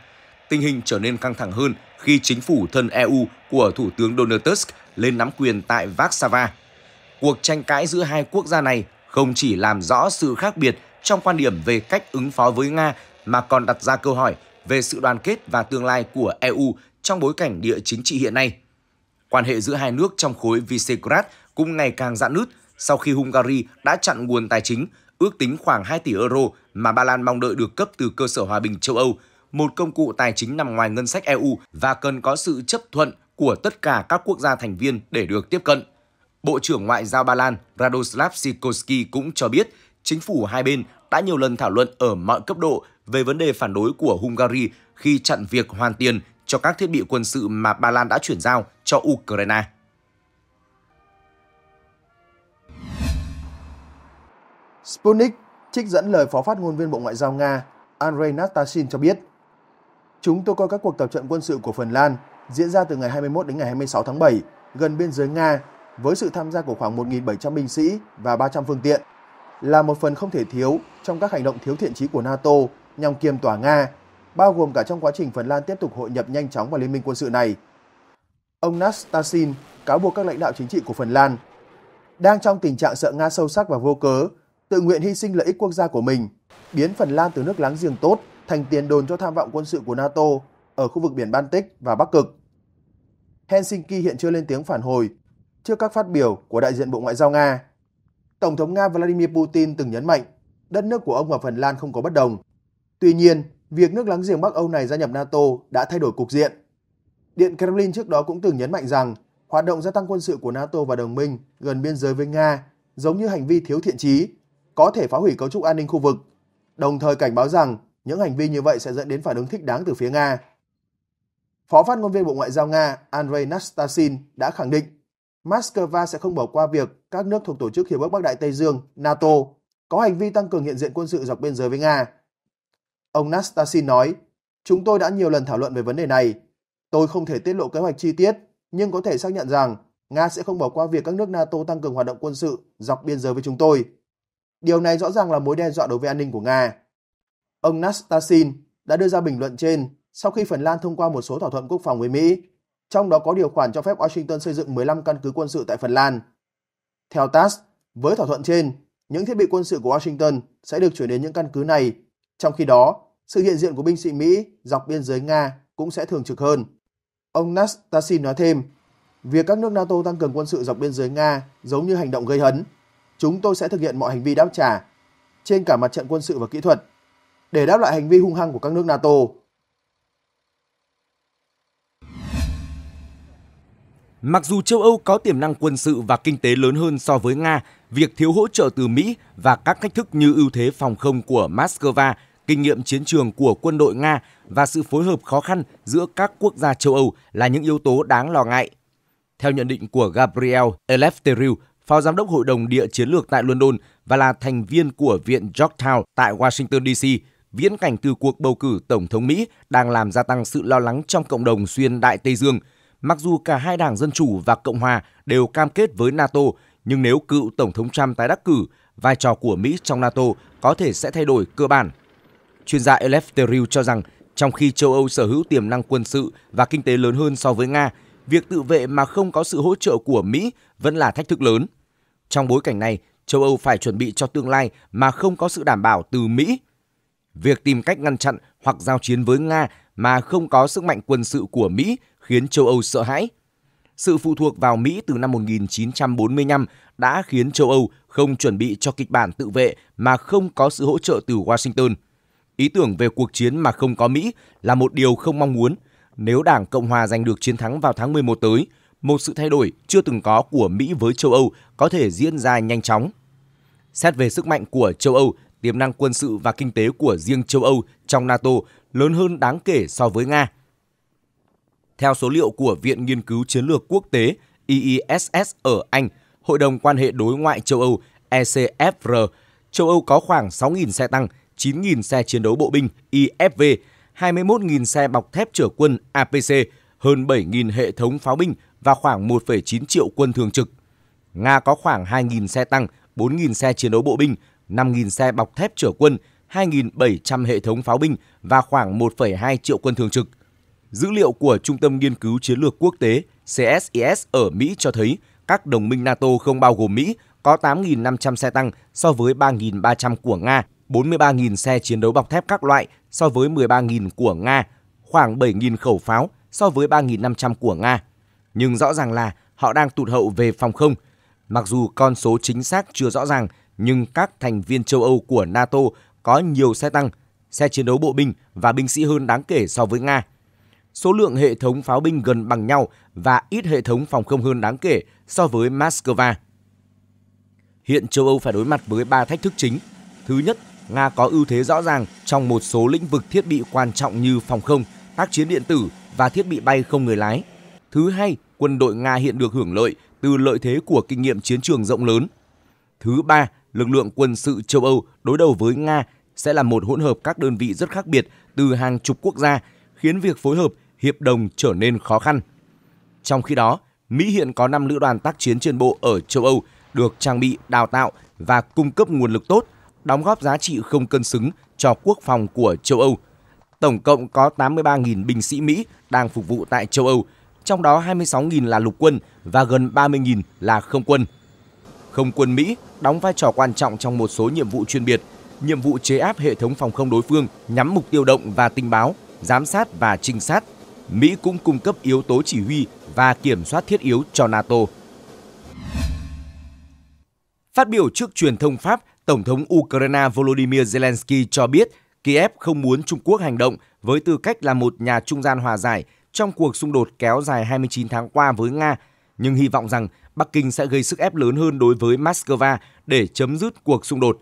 Tình hình trở nên căng thẳng hơn khi chính phủ thân EU của Thủ tướng Donald Tusk lên nắm quyền tại Warsaw cuộc tranh cãi giữa hai quốc gia này không chỉ làm rõ sự khác biệt trong quan điểm về cách ứng phó với Nga mà còn đặt ra câu hỏi về sự đoàn kết và tương lai của EU trong bối cảnh địa chính trị hiện nay. Quan hệ giữa hai nước trong khối Visegrad cũng ngày càng giãn nứt sau khi Hungary đã chặn nguồn tài chính ước tính khoảng 2 tỷ euro mà Ba Lan mong đợi được cấp từ cơ sở hòa bình châu Âu, một công cụ tài chính nằm ngoài ngân sách EU và cần có sự chấp thuận của tất cả các quốc gia thành viên để được tiếp cận. Bộ trưởng Ngoại giao Ba Lan Radoslav Sikorski cũng cho biết chính phủ hai bên đã nhiều lần thảo luận ở mọi cấp độ về vấn đề phản đối của Hungary khi chặn việc hoàn tiền cho các thiết bị quân sự mà Ba Lan đã chuyển giao cho Ukraine. Sputnik trích dẫn lời phó phát ngôn viên Bộ Ngoại giao Nga Andrei Nastasin cho biết Chúng tôi coi các cuộc tập trận quân sự của Phần Lan diễn ra từ ngày 21 đến ngày 26 tháng 7 gần biên giới Nga với sự tham gia của khoảng 1.700 binh sĩ và 300 phương tiện, là một phần không thể thiếu trong các hành động thiếu thiện trí của NATO nhằm kiềm tỏa Nga, bao gồm cả trong quá trình Phần Lan tiếp tục hội nhập nhanh chóng vào liên minh quân sự này. Ông Nastasin cáo buộc các lãnh đạo chính trị của Phần Lan đang trong tình trạng sợ Nga sâu sắc và vô cớ, tự nguyện hy sinh lợi ích quốc gia của mình, biến Phần Lan từ nước láng giềng tốt thành tiền đồn cho tham vọng quân sự của NATO ở khu vực biển Baltic và Bắc Cực. Helsinki hiện chưa lên tiếng phản hồi trước các phát biểu của đại diện Bộ Ngoại giao Nga. Tổng thống Nga Vladimir Putin từng nhấn mạnh đất nước của ông và Phần Lan không có bất đồng. Tuy nhiên, việc nước láng giềng Bắc Âu này gia nhập NATO đã thay đổi cục diện. Điện Kremlin trước đó cũng từng nhấn mạnh rằng hoạt động gia tăng quân sự của NATO và đồng minh gần biên giới với Nga giống như hành vi thiếu thiện trí, có thể phá hủy cấu trúc an ninh khu vực, đồng thời cảnh báo rằng những hành vi như vậy sẽ dẫn đến phản ứng thích đáng từ phía Nga. Phó phát ngôn viên Bộ Ngoại giao Nga Andrei Nastasin đã khẳng định Moscow sẽ không bỏ qua việc các nước thuộc Tổ chức Hiệp ước Bắc Đại Tây Dương NATO có hành vi tăng cường hiện diện quân sự dọc biên giới với Nga. Ông Nastasin nói, chúng tôi đã nhiều lần thảo luận về vấn đề này. Tôi không thể tiết lộ kế hoạch chi tiết, nhưng có thể xác nhận rằng Nga sẽ không bỏ qua việc các nước NATO tăng cường hoạt động quân sự dọc biên giới với chúng tôi. Điều này rõ ràng là mối đe dọa đối với an ninh của Nga. Ông Nastasin đã đưa ra bình luận trên sau khi Phần Lan thông qua một số thỏa thuận quốc phòng với Mỹ trong đó có điều khoản cho phép Washington xây dựng 15 căn cứ quân sự tại Phần Lan. Theo TASS, với thỏa thuận trên, những thiết bị quân sự của Washington sẽ được chuyển đến những căn cứ này, trong khi đó sự hiện diện của binh sĩ Mỹ dọc biên giới Nga cũng sẽ thường trực hơn. Ông Nastasin nói thêm, việc các nước NATO tăng cường quân sự dọc biên giới Nga giống như hành động gây hấn. Chúng tôi sẽ thực hiện mọi hành vi đáp trả trên cả mặt trận quân sự và kỹ thuật để đáp lại hành vi hung hăng của các nước NATO. Mặc dù châu Âu có tiềm năng quân sự và kinh tế lớn hơn so với Nga, việc thiếu hỗ trợ từ Mỹ và các thách thức như ưu thế phòng không của Moscow, kinh nghiệm chiến trường của quân đội Nga và sự phối hợp khó khăn giữa các quốc gia châu Âu là những yếu tố đáng lo ngại. Theo nhận định của Gabriel Eleftheriou, Phó Giám đốc Hội đồng Địa chiến lược tại London và là thành viên của Viện Georgetown tại Washington DC, viễn cảnh từ cuộc bầu cử Tổng thống Mỹ đang làm gia tăng sự lo lắng trong cộng đồng xuyên Đại Tây Dương – Mặc dù cả hai đảng Dân Chủ và Cộng Hòa đều cam kết với NATO, nhưng nếu cựu Tổng thống Trump tái đắc cử, vai trò của Mỹ trong NATO có thể sẽ thay đổi cơ bản. Chuyên gia Eleftheriou cho rằng, trong khi châu Âu sở hữu tiềm năng quân sự và kinh tế lớn hơn so với Nga, việc tự vệ mà không có sự hỗ trợ của Mỹ vẫn là thách thức lớn. Trong bối cảnh này, châu Âu phải chuẩn bị cho tương lai mà không có sự đảm bảo từ Mỹ. Việc tìm cách ngăn chặn hoặc giao chiến với Nga mà không có sức mạnh quân sự của Mỹ khiến châu Âu sợ hãi. Sự phụ thuộc vào Mỹ từ năm 1945 đã khiến châu Âu không chuẩn bị cho kịch bản tự vệ mà không có sự hỗ trợ từ Washington. Ý tưởng về cuộc chiến mà không có Mỹ là một điều không mong muốn. Nếu Đảng Cộng hòa giành được chiến thắng vào tháng 11 tới, một sự thay đổi chưa từng có của Mỹ với châu Âu có thể diễn ra nhanh chóng. Xét về sức mạnh của châu Âu, tiềm năng quân sự và kinh tế của riêng châu Âu trong NATO lớn hơn đáng kể so với Nga – theo số liệu của Viện Nghiên cứu Chiến lược Quốc tế IISS ở Anh, Hội đồng quan hệ đối ngoại châu Âu ECFR, châu Âu có khoảng 6.000 xe tăng, 9.000 xe chiến đấu bộ binh IFV, 21.000 xe bọc thép chở quân APC, hơn 7.000 hệ thống pháo binh và khoảng 1,9 triệu quân thường trực. Nga có khoảng 2.000 xe tăng, 4.000 xe chiến đấu bộ binh, 5.000 xe bọc thép chở quân, 2.700 hệ thống pháo binh và khoảng 1,2 triệu quân thường trực – Dữ liệu của Trung tâm Nghiên cứu Chiến lược Quốc tế CSIS ở Mỹ cho thấy các đồng minh NATO không bao gồm Mỹ có 8.500 xe tăng so với 3.300 của Nga, 43.000 xe chiến đấu bọc thép các loại so với 13.000 của Nga, khoảng 7.000 khẩu pháo so với 3.500 của Nga. Nhưng rõ ràng là họ đang tụt hậu về phòng không. Mặc dù con số chính xác chưa rõ ràng, nhưng các thành viên châu Âu của NATO có nhiều xe tăng, xe chiến đấu bộ binh và binh sĩ hơn đáng kể so với Nga số lượng hệ thống pháo binh gần bằng nhau và ít hệ thống phòng không hơn đáng kể so với Moscow. Hiện châu Âu phải đối mặt với 3 thách thức chính. Thứ nhất, Nga có ưu thế rõ ràng trong một số lĩnh vực thiết bị quan trọng như phòng không, tác chiến điện tử và thiết bị bay không người lái. Thứ hai, quân đội Nga hiện được hưởng lợi từ lợi thế của kinh nghiệm chiến trường rộng lớn. Thứ ba, lực lượng quân sự châu Âu đối đầu với Nga sẽ là một hỗn hợp các đơn vị rất khác biệt từ hàng chục quốc gia, khiến việc phối hợp hiệp đồng trở nên khó khăn. Trong khi đó, Mỹ hiện có 5 lữ đoàn tác chiến trên bộ ở châu Âu được trang bị, đào tạo và cung cấp nguồn lực tốt, đóng góp giá trị không cân xứng cho quốc phòng của châu Âu. Tổng cộng có 83.000 binh sĩ Mỹ đang phục vụ tại châu Âu, trong đó 26.000 là lục quân và gần 30.000 là không quân. Không quân Mỹ đóng vai trò quan trọng trong một số nhiệm vụ chuyên biệt, nhiệm vụ chế áp hệ thống phòng không đối phương nhắm mục tiêu động và tình báo, giám sát và trinh sát Mỹ cũng cung cấp yếu tố chỉ huy và kiểm soát thiết yếu cho NATO. Phát biểu trước truyền thông Pháp, Tổng thống Ukraine Volodymyr Zelensky cho biết Kiev không muốn Trung Quốc hành động với tư cách là một nhà trung gian hòa giải trong cuộc xung đột kéo dài 29 tháng qua với Nga, nhưng hy vọng rằng Bắc Kinh sẽ gây sức ép lớn hơn đối với Moscow để chấm dứt cuộc xung đột.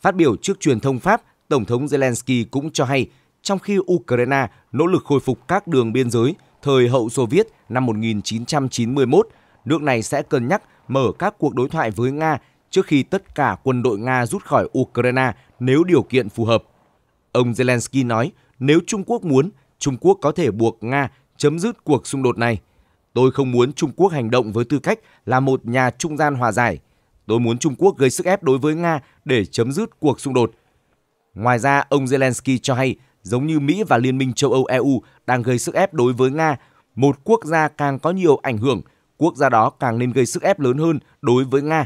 Phát biểu trước truyền thông Pháp, Tổng thống Zelensky cũng cho hay trong khi Ukraine nỗ lực khôi phục các đường biên giới thời hậu Xô Viết năm 1991, nước này sẽ cân nhắc mở các cuộc đối thoại với Nga trước khi tất cả quân đội Nga rút khỏi Ukraine nếu điều kiện phù hợp. Ông Zelensky nói, nếu Trung Quốc muốn, Trung Quốc có thể buộc Nga chấm dứt cuộc xung đột này. Tôi không muốn Trung Quốc hành động với tư cách là một nhà trung gian hòa giải. Tôi muốn Trung Quốc gây sức ép đối với Nga để chấm dứt cuộc xung đột. Ngoài ra, ông Zelensky cho hay giống như Mỹ và Liên minh châu Âu EU đang gây sức ép đối với Nga, một quốc gia càng có nhiều ảnh hưởng, quốc gia đó càng nên gây sức ép lớn hơn đối với Nga.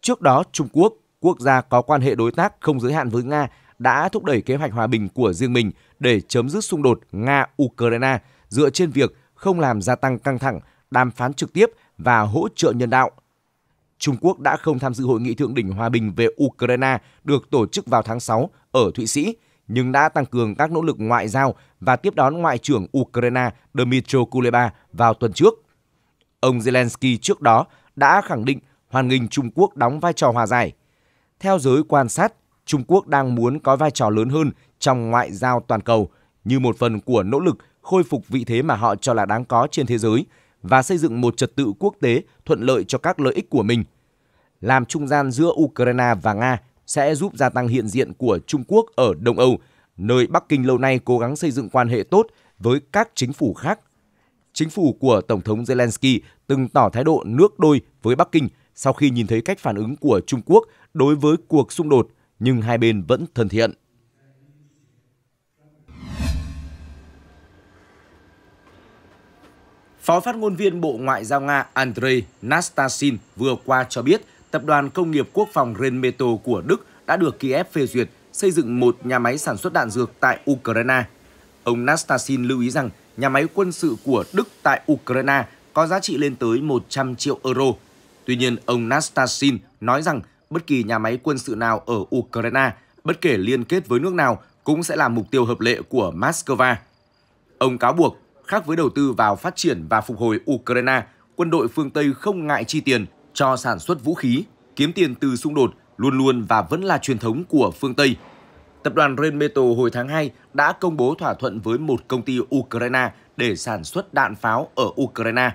Trước đó, Trung Quốc, quốc gia có quan hệ đối tác không giới hạn với Nga, đã thúc đẩy kế hoạch hòa bình của riêng mình để chấm dứt xung đột Nga-Ukraine dựa trên việc không làm gia tăng căng thẳng, đàm phán trực tiếp và hỗ trợ nhân đạo. Trung Quốc đã không tham dự hội nghị thượng đỉnh hòa bình về Ukraine được tổ chức vào tháng 6 ở Thụy Sĩ – nhưng đã tăng cường các nỗ lực ngoại giao và tiếp đón Ngoại trưởng Ukraine Dmytro Kuleba vào tuần trước. Ông Zelensky trước đó đã khẳng định hoàn nghênh Trung Quốc đóng vai trò hòa giải. Theo giới quan sát, Trung Quốc đang muốn có vai trò lớn hơn trong ngoại giao toàn cầu như một phần của nỗ lực khôi phục vị thế mà họ cho là đáng có trên thế giới và xây dựng một trật tự quốc tế thuận lợi cho các lợi ích của mình. Làm trung gian giữa Ukraine và Nga – sẽ giúp gia tăng hiện diện của Trung Quốc ở Đông Âu, nơi Bắc Kinh lâu nay cố gắng xây dựng quan hệ tốt với các chính phủ khác. Chính phủ của Tổng thống Zelensky từng tỏ thái độ nước đôi với Bắc Kinh sau khi nhìn thấy cách phản ứng của Trung Quốc đối với cuộc xung đột, nhưng hai bên vẫn thân thiện. Phó phát ngôn viên Bộ Ngoại giao Nga Andrei Nastasin vừa qua cho biết Tập đoàn Công nghiệp Quốc phòng Renmeto của Đức đã được Kiev phê duyệt xây dựng một nhà máy sản xuất đạn dược tại Ukraine. Ông Nastasin lưu ý rằng nhà máy quân sự của Đức tại Ukraine có giá trị lên tới 100 triệu euro. Tuy nhiên, ông Nastasin nói rằng bất kỳ nhà máy quân sự nào ở Ukraine, bất kể liên kết với nước nào, cũng sẽ là mục tiêu hợp lệ của Moscow. Ông cáo buộc, khác với đầu tư vào phát triển và phục hồi Ukraine, quân đội phương Tây không ngại chi tiền – cho sản xuất vũ khí, kiếm tiền từ xung đột luôn luôn và vẫn là truyền thống của phương Tây. Tập đoàn Rheinmetall hồi tháng 2 đã công bố thỏa thuận với một công ty Ukraine để sản xuất đạn pháo ở Ukraine.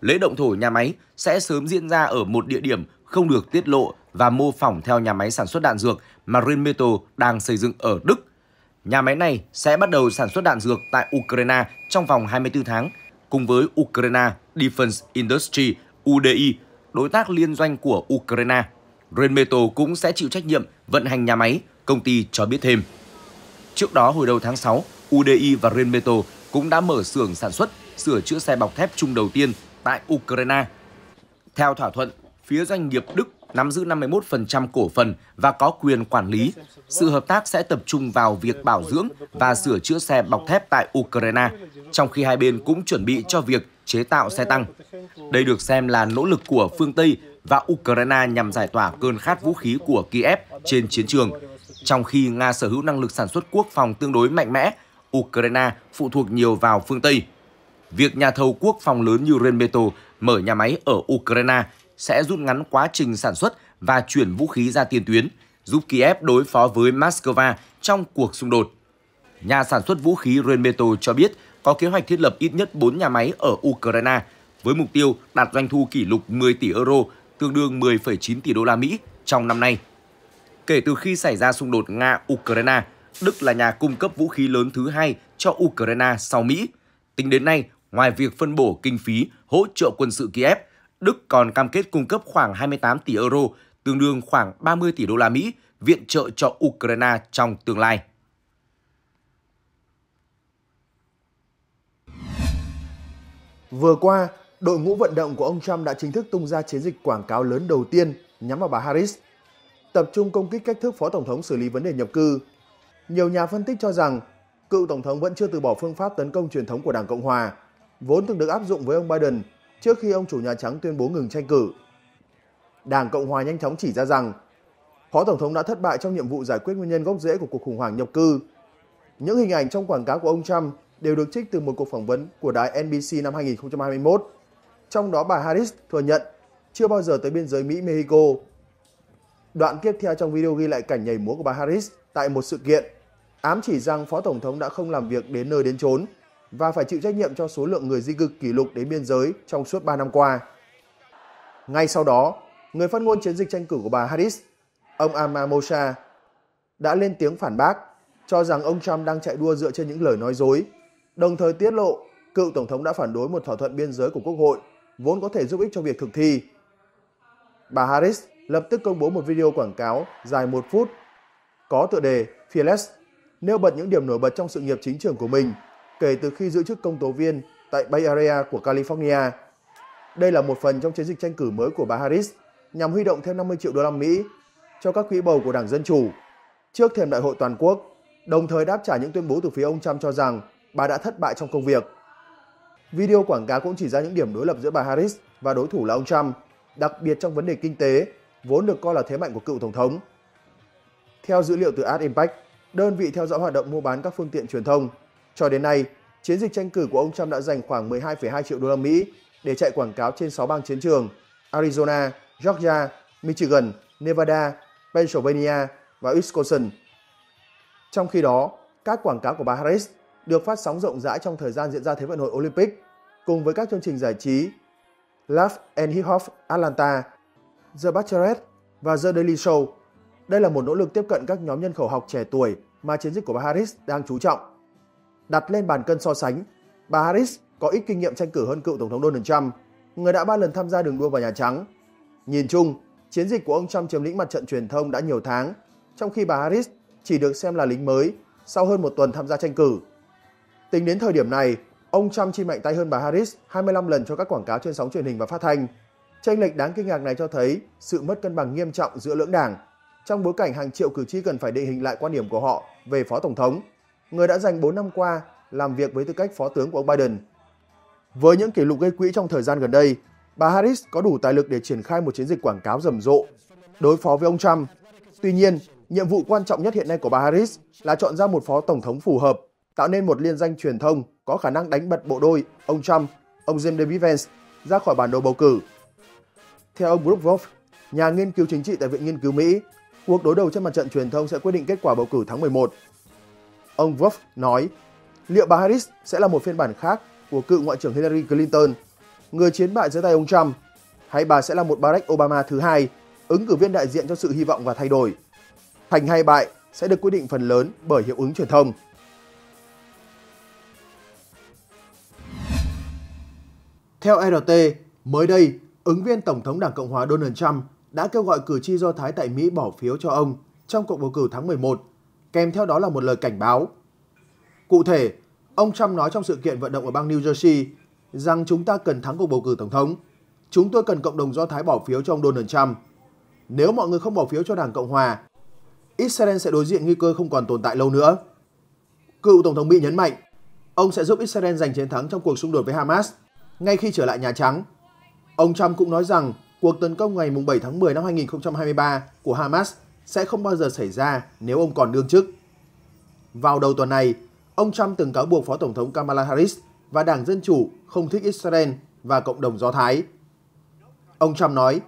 Lễ động thổ nhà máy sẽ sớm diễn ra ở một địa điểm không được tiết lộ và mô phỏng theo nhà máy sản xuất đạn dược mà Rheinmetall đang xây dựng ở Đức. Nhà máy này sẽ bắt đầu sản xuất đạn dược tại Ukraine trong vòng 24 tháng, cùng với Ukraine Defense Industry UDI đối tác liên doanh của Ukraine. Renmetal cũng sẽ chịu trách nhiệm vận hành nhà máy, công ty cho biết thêm. Trước đó hồi đầu tháng 6, UDI và Renmetal cũng đã mở xưởng sản xuất, sửa chữa xe bọc thép chung đầu tiên tại Ukraine. Theo thỏa thuận, phía doanh nghiệp Đức nắm giữ 51% cổ phần và có quyền quản lý. Sự hợp tác sẽ tập trung vào việc bảo dưỡng và sửa chữa xe bọc thép tại Ukraine, trong khi hai bên cũng chuẩn bị cho việc chế tạo xe tăng. Đây được xem là nỗ lực của phương Tây và Ukraine nhằm giải tỏa cơn khát vũ khí của Kiev trên chiến trường. Trong khi Nga sở hữu năng lực sản xuất quốc phòng tương đối mạnh mẽ, Ukraine phụ thuộc nhiều vào phương Tây. Việc nhà thầu quốc phòng lớn như Rheinmetall mở nhà máy ở Ukraine sẽ rút ngắn quá trình sản xuất và chuyển vũ khí ra tiền tuyến, giúp Kiev đối phó với Moscow trong cuộc xung đột. Nhà sản xuất vũ khí Rheinmetall cho biết có kế hoạch thiết lập ít nhất 4 nhà máy ở Ukraine với mục tiêu đạt doanh thu kỷ lục 10 tỷ euro, tương đương 10,9 tỷ đô la Mỹ trong năm nay. Kể từ khi xảy ra xung đột Nga-Ukraine, Đức là nhà cung cấp vũ khí lớn thứ hai cho Ukraine sau Mỹ. Tính đến nay, ngoài việc phân bổ kinh phí hỗ trợ quân sự Kiev, Đức còn cam kết cung cấp khoảng 28 tỷ euro, tương đương khoảng 30 tỷ đô la Mỹ viện trợ cho Ukraine trong tương lai. Vừa qua, đội ngũ vận động của ông Trump đã chính thức tung ra chiến dịch quảng cáo lớn đầu tiên nhắm vào bà Harris, tập trung công kích cách thức Phó Tổng thống xử lý vấn đề nhập cư. Nhiều nhà phân tích cho rằng, cựu Tổng thống vẫn chưa từ bỏ phương pháp tấn công truyền thống của Đảng Cộng Hòa, vốn từng được áp dụng với ông Biden trước khi ông chủ Nhà Trắng tuyên bố ngừng tranh cử. Đảng Cộng Hòa nhanh chóng chỉ ra rằng, Phó Tổng thống đã thất bại trong nhiệm vụ giải quyết nguyên nhân gốc rễ của cuộc khủng hoảng nhập cư. Những hình ảnh trong quảng cáo của ông Trump đều được trích từ một cuộc phỏng vấn của đài NBC năm 2021. Trong đó bà Harris thừa nhận chưa bao giờ tới biên giới Mỹ-Mexico. Đoạn tiếp theo trong video ghi lại cảnh nhảy múa của bà Harris tại một sự kiện, ám chỉ rằng Phó Tổng thống đã không làm việc đến nơi đến chốn và phải chịu trách nhiệm cho số lượng người di cư kỷ lục đến biên giới trong suốt 3 năm qua. Ngay sau đó, người phát ngôn chiến dịch tranh cử của bà Harris, ông Amamosha, đã lên tiếng phản bác, cho rằng ông Trump đang chạy đua dựa trên những lời nói dối đồng thời tiết lộ cựu Tổng thống đã phản đối một thỏa thuận biên giới của Quốc hội vốn có thể giúp ích cho việc thực thi. Bà Harris lập tức công bố một video quảng cáo dài một phút có tựa đề Fearless, nêu bật những điểm nổi bật trong sự nghiệp chính trường của mình kể từ khi giữ chức công tố viên tại Bay Area của California. Đây là một phần trong chiến dịch tranh cử mới của bà Harris nhằm huy động thêm 50 triệu đô la Mỹ cho các quỹ bầu của Đảng Dân Chủ trước thềm đại hội toàn quốc, đồng thời đáp trả những tuyên bố từ phía ông Trump cho rằng bà đã thất bại trong công việc. Video quảng cáo cũng chỉ ra những điểm đối lập giữa bà Harris và đối thủ là ông Trump, đặc biệt trong vấn đề kinh tế, vốn được coi là thế mạnh của cựu tổng thống. Theo dữ liệu từ Ad Impact, đơn vị theo dõi hoạt động mua bán các phương tiện truyền thông, cho đến nay, chiến dịch tranh cử của ông Trump đã dành khoảng 12,2 triệu đô la Mỹ để chạy quảng cáo trên 6 bang chiến trường Arizona, Georgia, Michigan, Nevada, Pennsylvania và Wisconsin. Trong khi đó, các quảng cáo của bà Harris được phát sóng rộng rãi trong thời gian diễn ra Thế vận hội Olympic cùng với các chương trình giải trí Love and Hip Hop Atlanta, The Bachelorette và The Daily Show. Đây là một nỗ lực tiếp cận các nhóm nhân khẩu học trẻ tuổi mà chiến dịch của bà Harris đang chú trọng. Đặt lên bàn cân so sánh, bà Harris có ít kinh nghiệm tranh cử hơn cựu Tổng thống Donald Trump, người đã ba lần tham gia đường đua vào Nhà Trắng. Nhìn chung, chiến dịch của ông Trump chiếm lĩnh mặt trận truyền thông đã nhiều tháng, trong khi bà Harris chỉ được xem là lính mới sau hơn một tuần tham gia tranh cử. Tính đến thời điểm này, ông Trump chi mạnh tay hơn bà Harris 25 lần cho các quảng cáo trên sóng truyền hình và phát thanh. Tranh lệch đáng kinh ngạc này cho thấy sự mất cân bằng nghiêm trọng giữa lưỡng đảng trong bối cảnh hàng triệu cử tri cần phải định hình lại quan điểm của họ về Phó Tổng thống, người đã dành 4 năm qua làm việc với tư cách Phó tướng của ông Biden. Với những kỷ lục gây quỹ trong thời gian gần đây, bà Harris có đủ tài lực để triển khai một chiến dịch quảng cáo rầm rộ đối phó với ông Trump. Tuy nhiên, nhiệm vụ quan trọng nhất hiện nay của bà Harris là chọn ra một Phó Tổng thống phù hợp tạo nên một liên danh truyền thông có khả năng đánh bật bộ đôi ông Trump, ông Jim David Vance ra khỏi bản đồ bầu cử. Theo ông Brooke Wolf, nhà nghiên cứu chính trị tại Viện Nghiên cứu Mỹ, cuộc đối đầu trên mặt trận truyền thông sẽ quyết định kết quả bầu cử tháng 11. Ông Wolf nói, liệu bà Harris sẽ là một phiên bản khác của cựu Ngoại trưởng Hillary Clinton, người chiến bại dưới tay ông Trump, hay bà sẽ là một Barack Obama thứ hai, ứng cử viên đại diện cho sự hy vọng và thay đổi. Thành hay bại sẽ được quyết định phần lớn bởi hiệu ứng truyền thông. Theo RT, mới đây, ứng viên Tổng thống Đảng Cộng hòa Donald Trump đã kêu gọi cử tri Do Thái tại Mỹ bỏ phiếu cho ông trong cuộc bầu cử tháng 11, kèm theo đó là một lời cảnh báo. Cụ thể, ông Trump nói trong sự kiện vận động ở bang New Jersey rằng chúng ta cần thắng cuộc bầu cử Tổng thống. Chúng tôi cần cộng đồng Do Thái bỏ phiếu cho ông Donald Trump. Nếu mọi người không bỏ phiếu cho Đảng Cộng Hòa, Israel sẽ đối diện nguy cơ không còn tồn tại lâu nữa. Cựu Tổng thống Mỹ nhấn mạnh, ông sẽ giúp Israel giành chiến thắng trong cuộc xung đột với Hamas – ngay khi trở lại Nhà Trắng, ông Trump cũng nói rằng cuộc tấn công ngày 7 tháng 10 năm 2023 của Hamas sẽ không bao giờ xảy ra nếu ông còn đương chức. Vào đầu tuần này, ông Trump từng cáo buộc Phó Tổng thống Kamala Harris và Đảng Dân Chủ không thích Israel và cộng đồng Do Thái. Ông Trump nói,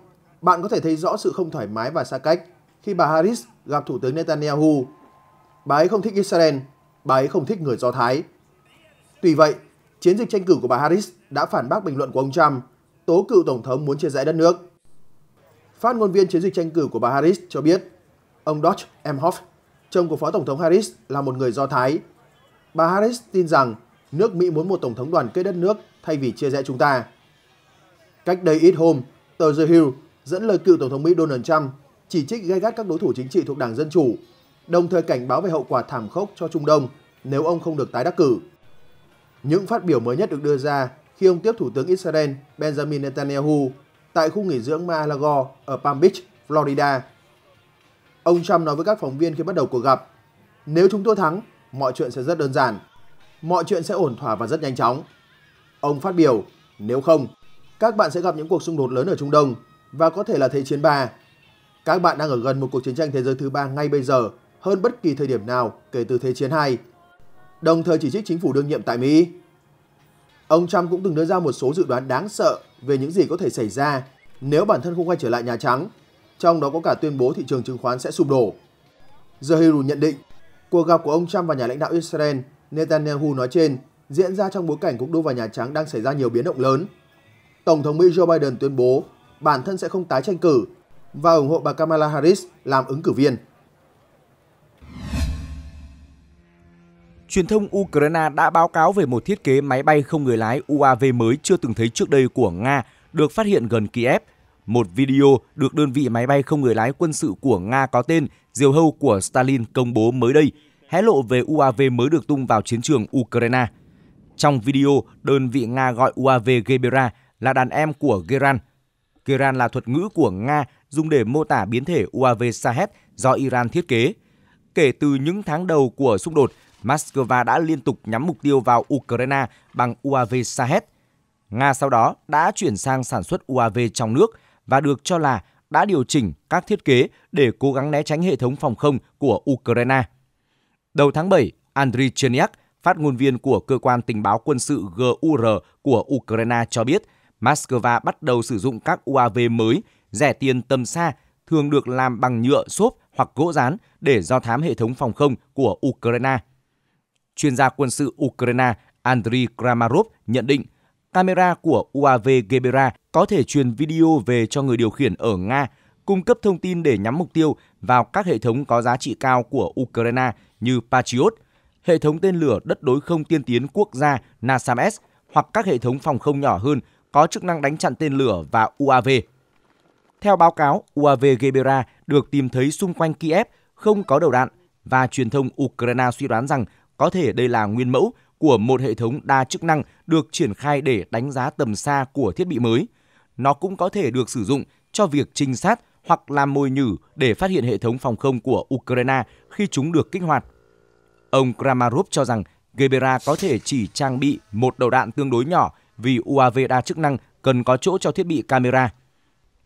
bạn có thể thấy rõ sự không thoải mái và xa cách khi bà Harris gặp Thủ tướng Netanyahu. Bà ấy không thích Israel, bà ấy không thích người Do Thái. Tuy vậy, chiến dịch tranh cử của bà Harris đã phản bác bình luận của ông Trump, tố cựu Tổng thống muốn chia rẽ đất nước. Phát ngôn viên chiến dịch tranh cử của bà Harris cho biết, ông Dodge Emhoff, chồng của Phó Tổng thống Harris, là một người Do Thái. Bà Harris tin rằng nước Mỹ muốn một Tổng thống đoàn kết đất nước thay vì chia rẽ chúng ta. Cách đây ít hôm, tờ The Hill dẫn lời cựu Tổng thống Mỹ Donald Trump chỉ trích gay gắt các đối thủ chính trị thuộc Đảng Dân Chủ, đồng thời cảnh báo về hậu quả thảm khốc cho Trung Đông nếu ông không được tái đắc cử. Những phát biểu mới nhất được đưa ra khi ông tiếp Thủ tướng Israel Benjamin Netanyahu tại khu nghỉ dưỡng Mar-a-Lago ở Palm Beach, Florida. Ông Trump nói với các phóng viên khi bắt đầu cuộc gặp, nếu chúng tôi thắng, mọi chuyện sẽ rất đơn giản, mọi chuyện sẽ ổn thỏa và rất nhanh chóng. Ông phát biểu, nếu không, các bạn sẽ gặp những cuộc xung đột lớn ở Trung Đông và có thể là Thế chiến 3. Các bạn đang ở gần một cuộc chiến tranh thế giới thứ ba ngay bây giờ hơn bất kỳ thời điểm nào kể từ Thế chiến 2, đồng thời chỉ trích chính phủ đương nhiệm tại Mỹ. Ông Trump cũng từng đưa ra một số dự đoán đáng sợ về những gì có thể xảy ra nếu bản thân không quay trở lại Nhà Trắng, trong đó có cả tuyên bố thị trường chứng khoán sẽ sụp đổ. The Herald nhận định, cuộc gặp của ông Trump và nhà lãnh đạo Israel Netanyahu nói trên diễn ra trong bối cảnh cuộc đua vào Nhà Trắng đang xảy ra nhiều biến động lớn. Tổng thống Mỹ Joe Biden tuyên bố bản thân sẽ không tái tranh cử và ủng hộ bà Kamala Harris làm ứng cử viên. truyền thông Ukraine đã báo cáo về một thiết kế máy bay không người lái UAV mới chưa từng thấy trước đây của Nga được phát hiện gần Kiev. Một video được đơn vị máy bay không người lái quân sự của Nga có tên Diều hâu của Stalin công bố mới đây, hé lộ về UAV mới được tung vào chiến trường Ukraine. Trong video, đơn vị Nga gọi UAV Gebera là đàn em của Geran. Geran là thuật ngữ của Nga dùng để mô tả biến thể UAV Shahed do Iran thiết kế. Kể từ những tháng đầu của xung đột, Moscow đã liên tục nhắm mục tiêu vào Ukraine bằng UAV Sahed. Nga sau đó đã chuyển sang sản xuất UAV trong nước và được cho là đã điều chỉnh các thiết kế để cố gắng né tránh hệ thống phòng không của Ukraine. Đầu tháng 7, Andriy Cherniak, phát ngôn viên của cơ quan tình báo quân sự GUR của Ukraine cho biết, Moscow bắt đầu sử dụng các UAV mới, rẻ tiền tầm xa, thường được làm bằng nhựa xốp hoặc gỗ rán để do thám hệ thống phòng không của Ukraine chuyên gia quân sự Ukraine Andriy Kramarov nhận định camera của UAV Gebera có thể truyền video về cho người điều khiển ở Nga, cung cấp thông tin để nhắm mục tiêu vào các hệ thống có giá trị cao của Ukraine như Patriot, hệ thống tên lửa đất đối không tiên tiến quốc gia NASAMS hoặc các hệ thống phòng không nhỏ hơn có chức năng đánh chặn tên lửa và UAV. Theo báo cáo, UAV Gebera được tìm thấy xung quanh Kiev, không có đầu đạn và truyền thông Ukraine suy đoán rằng có thể đây là nguyên mẫu của một hệ thống đa chức năng được triển khai để đánh giá tầm xa của thiết bị mới. Nó cũng có thể được sử dụng cho việc trinh sát hoặc làm mồi nhử để phát hiện hệ thống phòng không của Ukraine khi chúng được kích hoạt. Ông Kramarov cho rằng Gebera có thể chỉ trang bị một đầu đạn tương đối nhỏ vì UAV đa chức năng cần có chỗ cho thiết bị camera.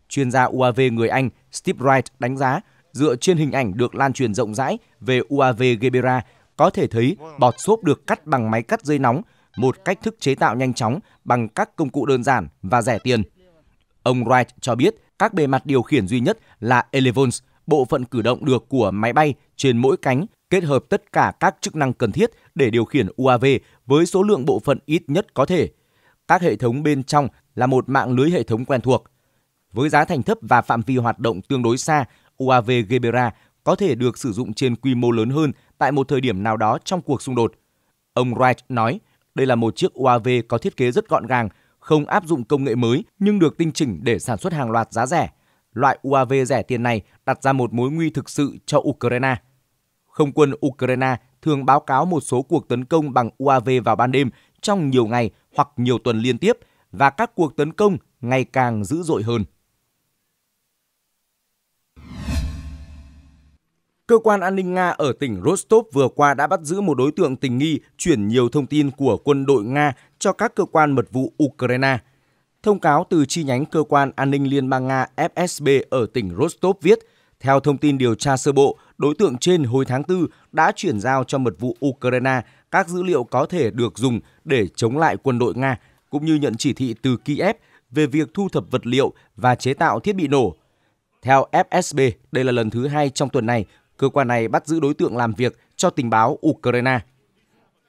Chuyên gia UAV người Anh Steve Wright đánh giá dựa trên hình ảnh được lan truyền rộng rãi về UAV Gebera có thể thấy, bọt xốp được cắt bằng máy cắt dây nóng, một cách thức chế tạo nhanh chóng bằng các công cụ đơn giản và rẻ tiền. Ông Wright cho biết các bề mặt điều khiển duy nhất là elevons, bộ phận cử động được của máy bay trên mỗi cánh kết hợp tất cả các chức năng cần thiết để điều khiển UAV với số lượng bộ phận ít nhất có thể. Các hệ thống bên trong là một mạng lưới hệ thống quen thuộc. Với giá thành thấp và phạm vi hoạt động tương đối xa, UAV Gebera có thể được sử dụng trên quy mô lớn hơn tại một thời điểm nào đó trong cuộc xung đột. Ông Wright nói, đây là một chiếc UAV có thiết kế rất gọn gàng, không áp dụng công nghệ mới nhưng được tinh chỉnh để sản xuất hàng loạt giá rẻ. Loại UAV rẻ tiền này đặt ra một mối nguy thực sự cho Ukraine. Không quân Ukraine thường báo cáo một số cuộc tấn công bằng UAV vào ban đêm trong nhiều ngày hoặc nhiều tuần liên tiếp và các cuộc tấn công ngày càng dữ dội hơn. Cơ quan an ninh Nga ở tỉnh Rostov vừa qua đã bắt giữ một đối tượng tình nghi chuyển nhiều thông tin của quân đội Nga cho các cơ quan mật vụ Ukraine. Thông cáo từ chi nhánh cơ quan an ninh Liên bang Nga FSB ở tỉnh Rostov viết, theo thông tin điều tra sơ bộ, đối tượng trên hồi tháng 4 đã chuyển giao cho mật vụ Ukraine các dữ liệu có thể được dùng để chống lại quân đội Nga, cũng như nhận chỉ thị từ Kiev về việc thu thập vật liệu và chế tạo thiết bị nổ. Theo FSB, đây là lần thứ hai trong tuần này cơ quan này bắt giữ đối tượng làm việc cho tình báo Ukraine.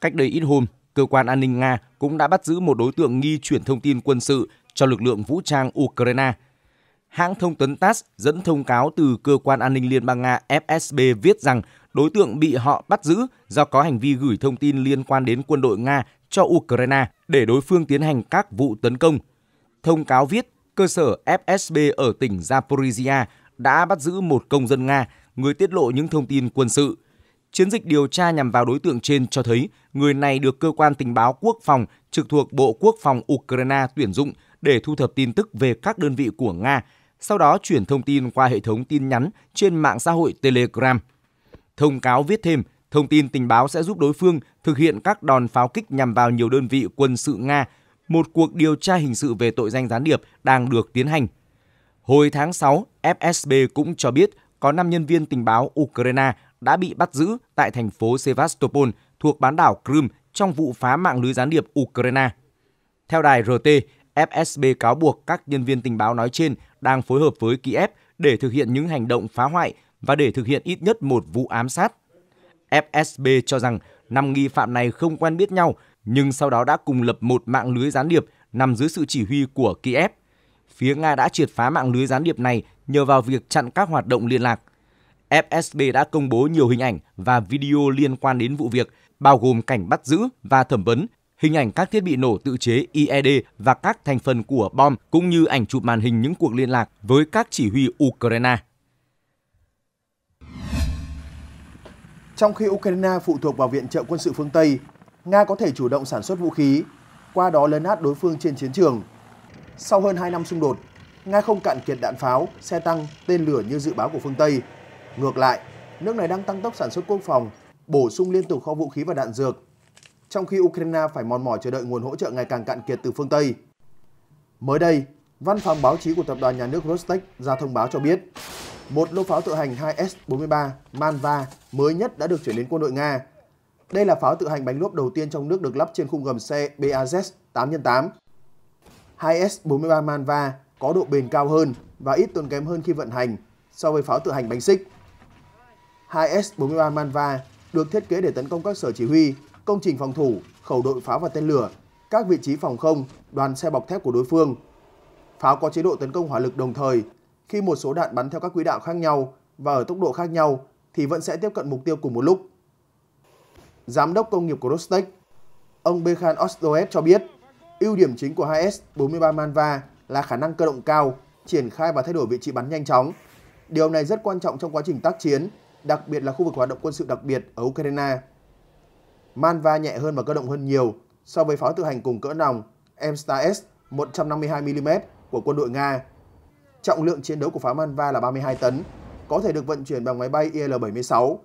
Cách đây ít hôm, cơ quan an ninh Nga cũng đã bắt giữ một đối tượng nghi chuyển thông tin quân sự cho lực lượng vũ trang Ukraine. Hãng thông tấn TASS dẫn thông cáo từ cơ quan an ninh Liên bang Nga FSB viết rằng đối tượng bị họ bắt giữ do có hành vi gửi thông tin liên quan đến quân đội Nga cho Ukraine để đối phương tiến hành các vụ tấn công. Thông cáo viết, cơ sở FSB ở tỉnh Zaporizhia đã bắt giữ một công dân Nga người tiết lộ những thông tin quân sự. Chiến dịch điều tra nhằm vào đối tượng trên cho thấy người này được cơ quan tình báo quốc phòng trực thuộc Bộ Quốc phòng Ukraine tuyển dụng để thu thập tin tức về các đơn vị của Nga, sau đó chuyển thông tin qua hệ thống tin nhắn trên mạng xã hội Telegram. Thông cáo viết thêm, thông tin tình báo sẽ giúp đối phương thực hiện các đòn pháo kích nhằm vào nhiều đơn vị quân sự Nga. Một cuộc điều tra hình sự về tội danh gián điệp đang được tiến hành. Hồi tháng 6, FSB cũng cho biết có 5 nhân viên tình báo Ukraine đã bị bắt giữ tại thành phố Sevastopol thuộc bán đảo Crimea trong vụ phá mạng lưới gián điệp Ukraine. Theo đài RT, FSB cáo buộc các nhân viên tình báo nói trên đang phối hợp với Kiev để thực hiện những hành động phá hoại và để thực hiện ít nhất một vụ ám sát. FSB cho rằng 5 nghi phạm này không quen biết nhau, nhưng sau đó đã cùng lập một mạng lưới gián điệp nằm dưới sự chỉ huy của Kiev. Phía Nga đã triệt phá mạng lưới gián điệp này nhờ vào việc chặn các hoạt động liên lạc. FSB đã công bố nhiều hình ảnh và video liên quan đến vụ việc, bao gồm cảnh bắt giữ và thẩm vấn, hình ảnh các thiết bị nổ tự chế IED và các thành phần của bom cũng như ảnh chụp màn hình những cuộc liên lạc với các chỉ huy Ukraine. Trong khi Ukraine phụ thuộc vào viện trợ quân sự phương Tây, Nga có thể chủ động sản xuất vũ khí, qua đó lấn át đối phương trên chiến trường. Sau hơn 2 năm xung đột, Nga không cạn kiệt đạn pháo, xe tăng, tên lửa như dự báo của phương Tây. Ngược lại, nước này đang tăng tốc sản xuất quốc phòng, bổ sung liên tục kho vũ khí và đạn dược, trong khi Ukraine phải mòn mỏi chờ đợi nguồn hỗ trợ ngày càng cạn kiệt từ phương Tây. Mới đây, văn phòng báo chí của tập đoàn nhà nước Rostec ra thông báo cho biết, một lô pháo tự hành 2S-43 Manva mới nhất đã được chuyển đến quân đội Nga. Đây là pháo tự hành bánh lốp đầu tiên trong nước được lắp trên khung gầm xe BAZ 8x8. 2S-43 Manva có độ bền cao hơn và ít tốn kém hơn khi vận hành so với pháo tự hành bánh xích. 2S-43 Manva được thiết kế để tấn công các sở chỉ huy, công trình phòng thủ, khẩu đội pháo và tên lửa, các vị trí phòng không, đoàn xe bọc thép của đối phương. Pháo có chế độ tấn công hỏa lực đồng thời, khi một số đạn bắn theo các quỹ đạo khác nhau và ở tốc độ khác nhau thì vẫn sẽ tiếp cận mục tiêu cùng một lúc. Giám đốc công nghiệp của Rostec, ông Bekhan Osdoev cho biết, ưu điểm chính của 2S-43 Manva là khả năng cơ động cao, triển khai và thay đổi vị trí bắn nhanh chóng. Điều này rất quan trọng trong quá trình tác chiến, đặc biệt là khu vực hoạt động quân sự đặc biệt ở Ukraine. Manva nhẹ hơn và cơ động hơn nhiều so với pháo tự hành cùng cỡ nòng Amstar S 152mm của quân đội Nga. Trọng lượng chiến đấu của pháo Manva là 32 tấn, có thể được vận chuyển bằng máy bay IL-76.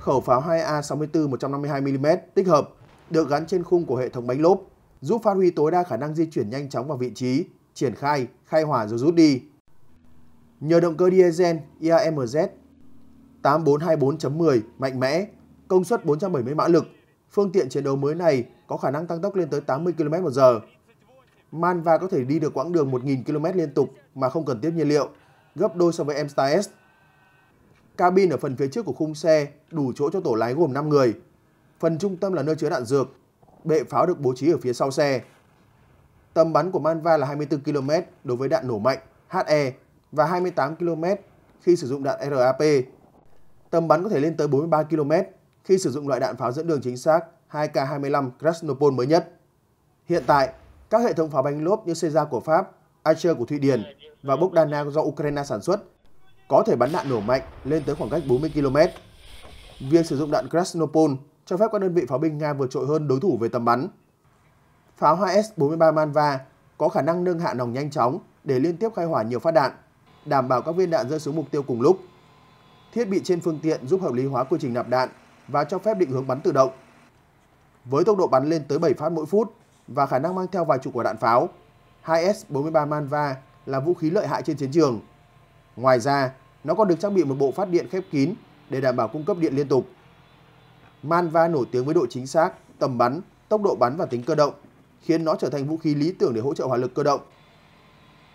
Khẩu pháo 2A64 152mm tích hợp được gắn trên khung của hệ thống bánh lốp giúp phát huy tối đa khả năng di chuyển nhanh chóng vào vị trí, triển khai, khai hỏa rồi rút đi. Nhờ động cơ diesel IAMZ 8424.10 mạnh mẽ, công suất 470 mã lực, phương tiện chiến đấu mới này có khả năng tăng tốc lên tới 80 km/h. Manva có thể đi được quãng đường 1.000 km liên tục mà không cần tiếp nhiên liệu, gấp đôi so với M Star S. Cabin ở phần phía trước của khung xe đủ chỗ cho tổ lái gồm 5 người. Phần trung tâm là nơi chứa đạn dược bệ pháo được bố trí ở phía sau xe. Tầm bắn của Manva là 24 km đối với đạn nổ mạnh HE và 28 km khi sử dụng đạn RAP. Tầm bắn có thể lên tới 43 km khi sử dụng loại đạn pháo dẫn đường chính xác 2K25 Krasnopol mới nhất. Hiện tại, các hệ thống pháo bánh lốp như Caesar của Pháp, Archer của Thụy Điển và Bogdana do Ukraine sản xuất có thể bắn đạn nổ mạnh lên tới khoảng cách 40 km. Việc sử dụng đạn Krasnopol cho phép các đơn vị pháo binh Nga vượt trội hơn đối thủ về tầm bắn. Pháo 2S-43 Manva có khả năng nâng hạ nòng nhanh chóng để liên tiếp khai hỏa nhiều phát đạn, đảm bảo các viên đạn rơi xuống mục tiêu cùng lúc. Thiết bị trên phương tiện giúp hợp lý hóa quy trình nạp đạn và cho phép định hướng bắn tự động. Với tốc độ bắn lên tới 7 phát mỗi phút và khả năng mang theo vài chục quả đạn pháo, 2S-43 Manva là vũ khí lợi hại trên chiến trường. Ngoài ra, nó còn được trang bị một bộ phát điện khép kín để đảm bảo cung cấp điện liên tục. Manva nổi tiếng với độ chính xác, tầm bắn, tốc độ bắn và tính cơ động, khiến nó trở thành vũ khí lý tưởng để hỗ trợ hỏa lực cơ động.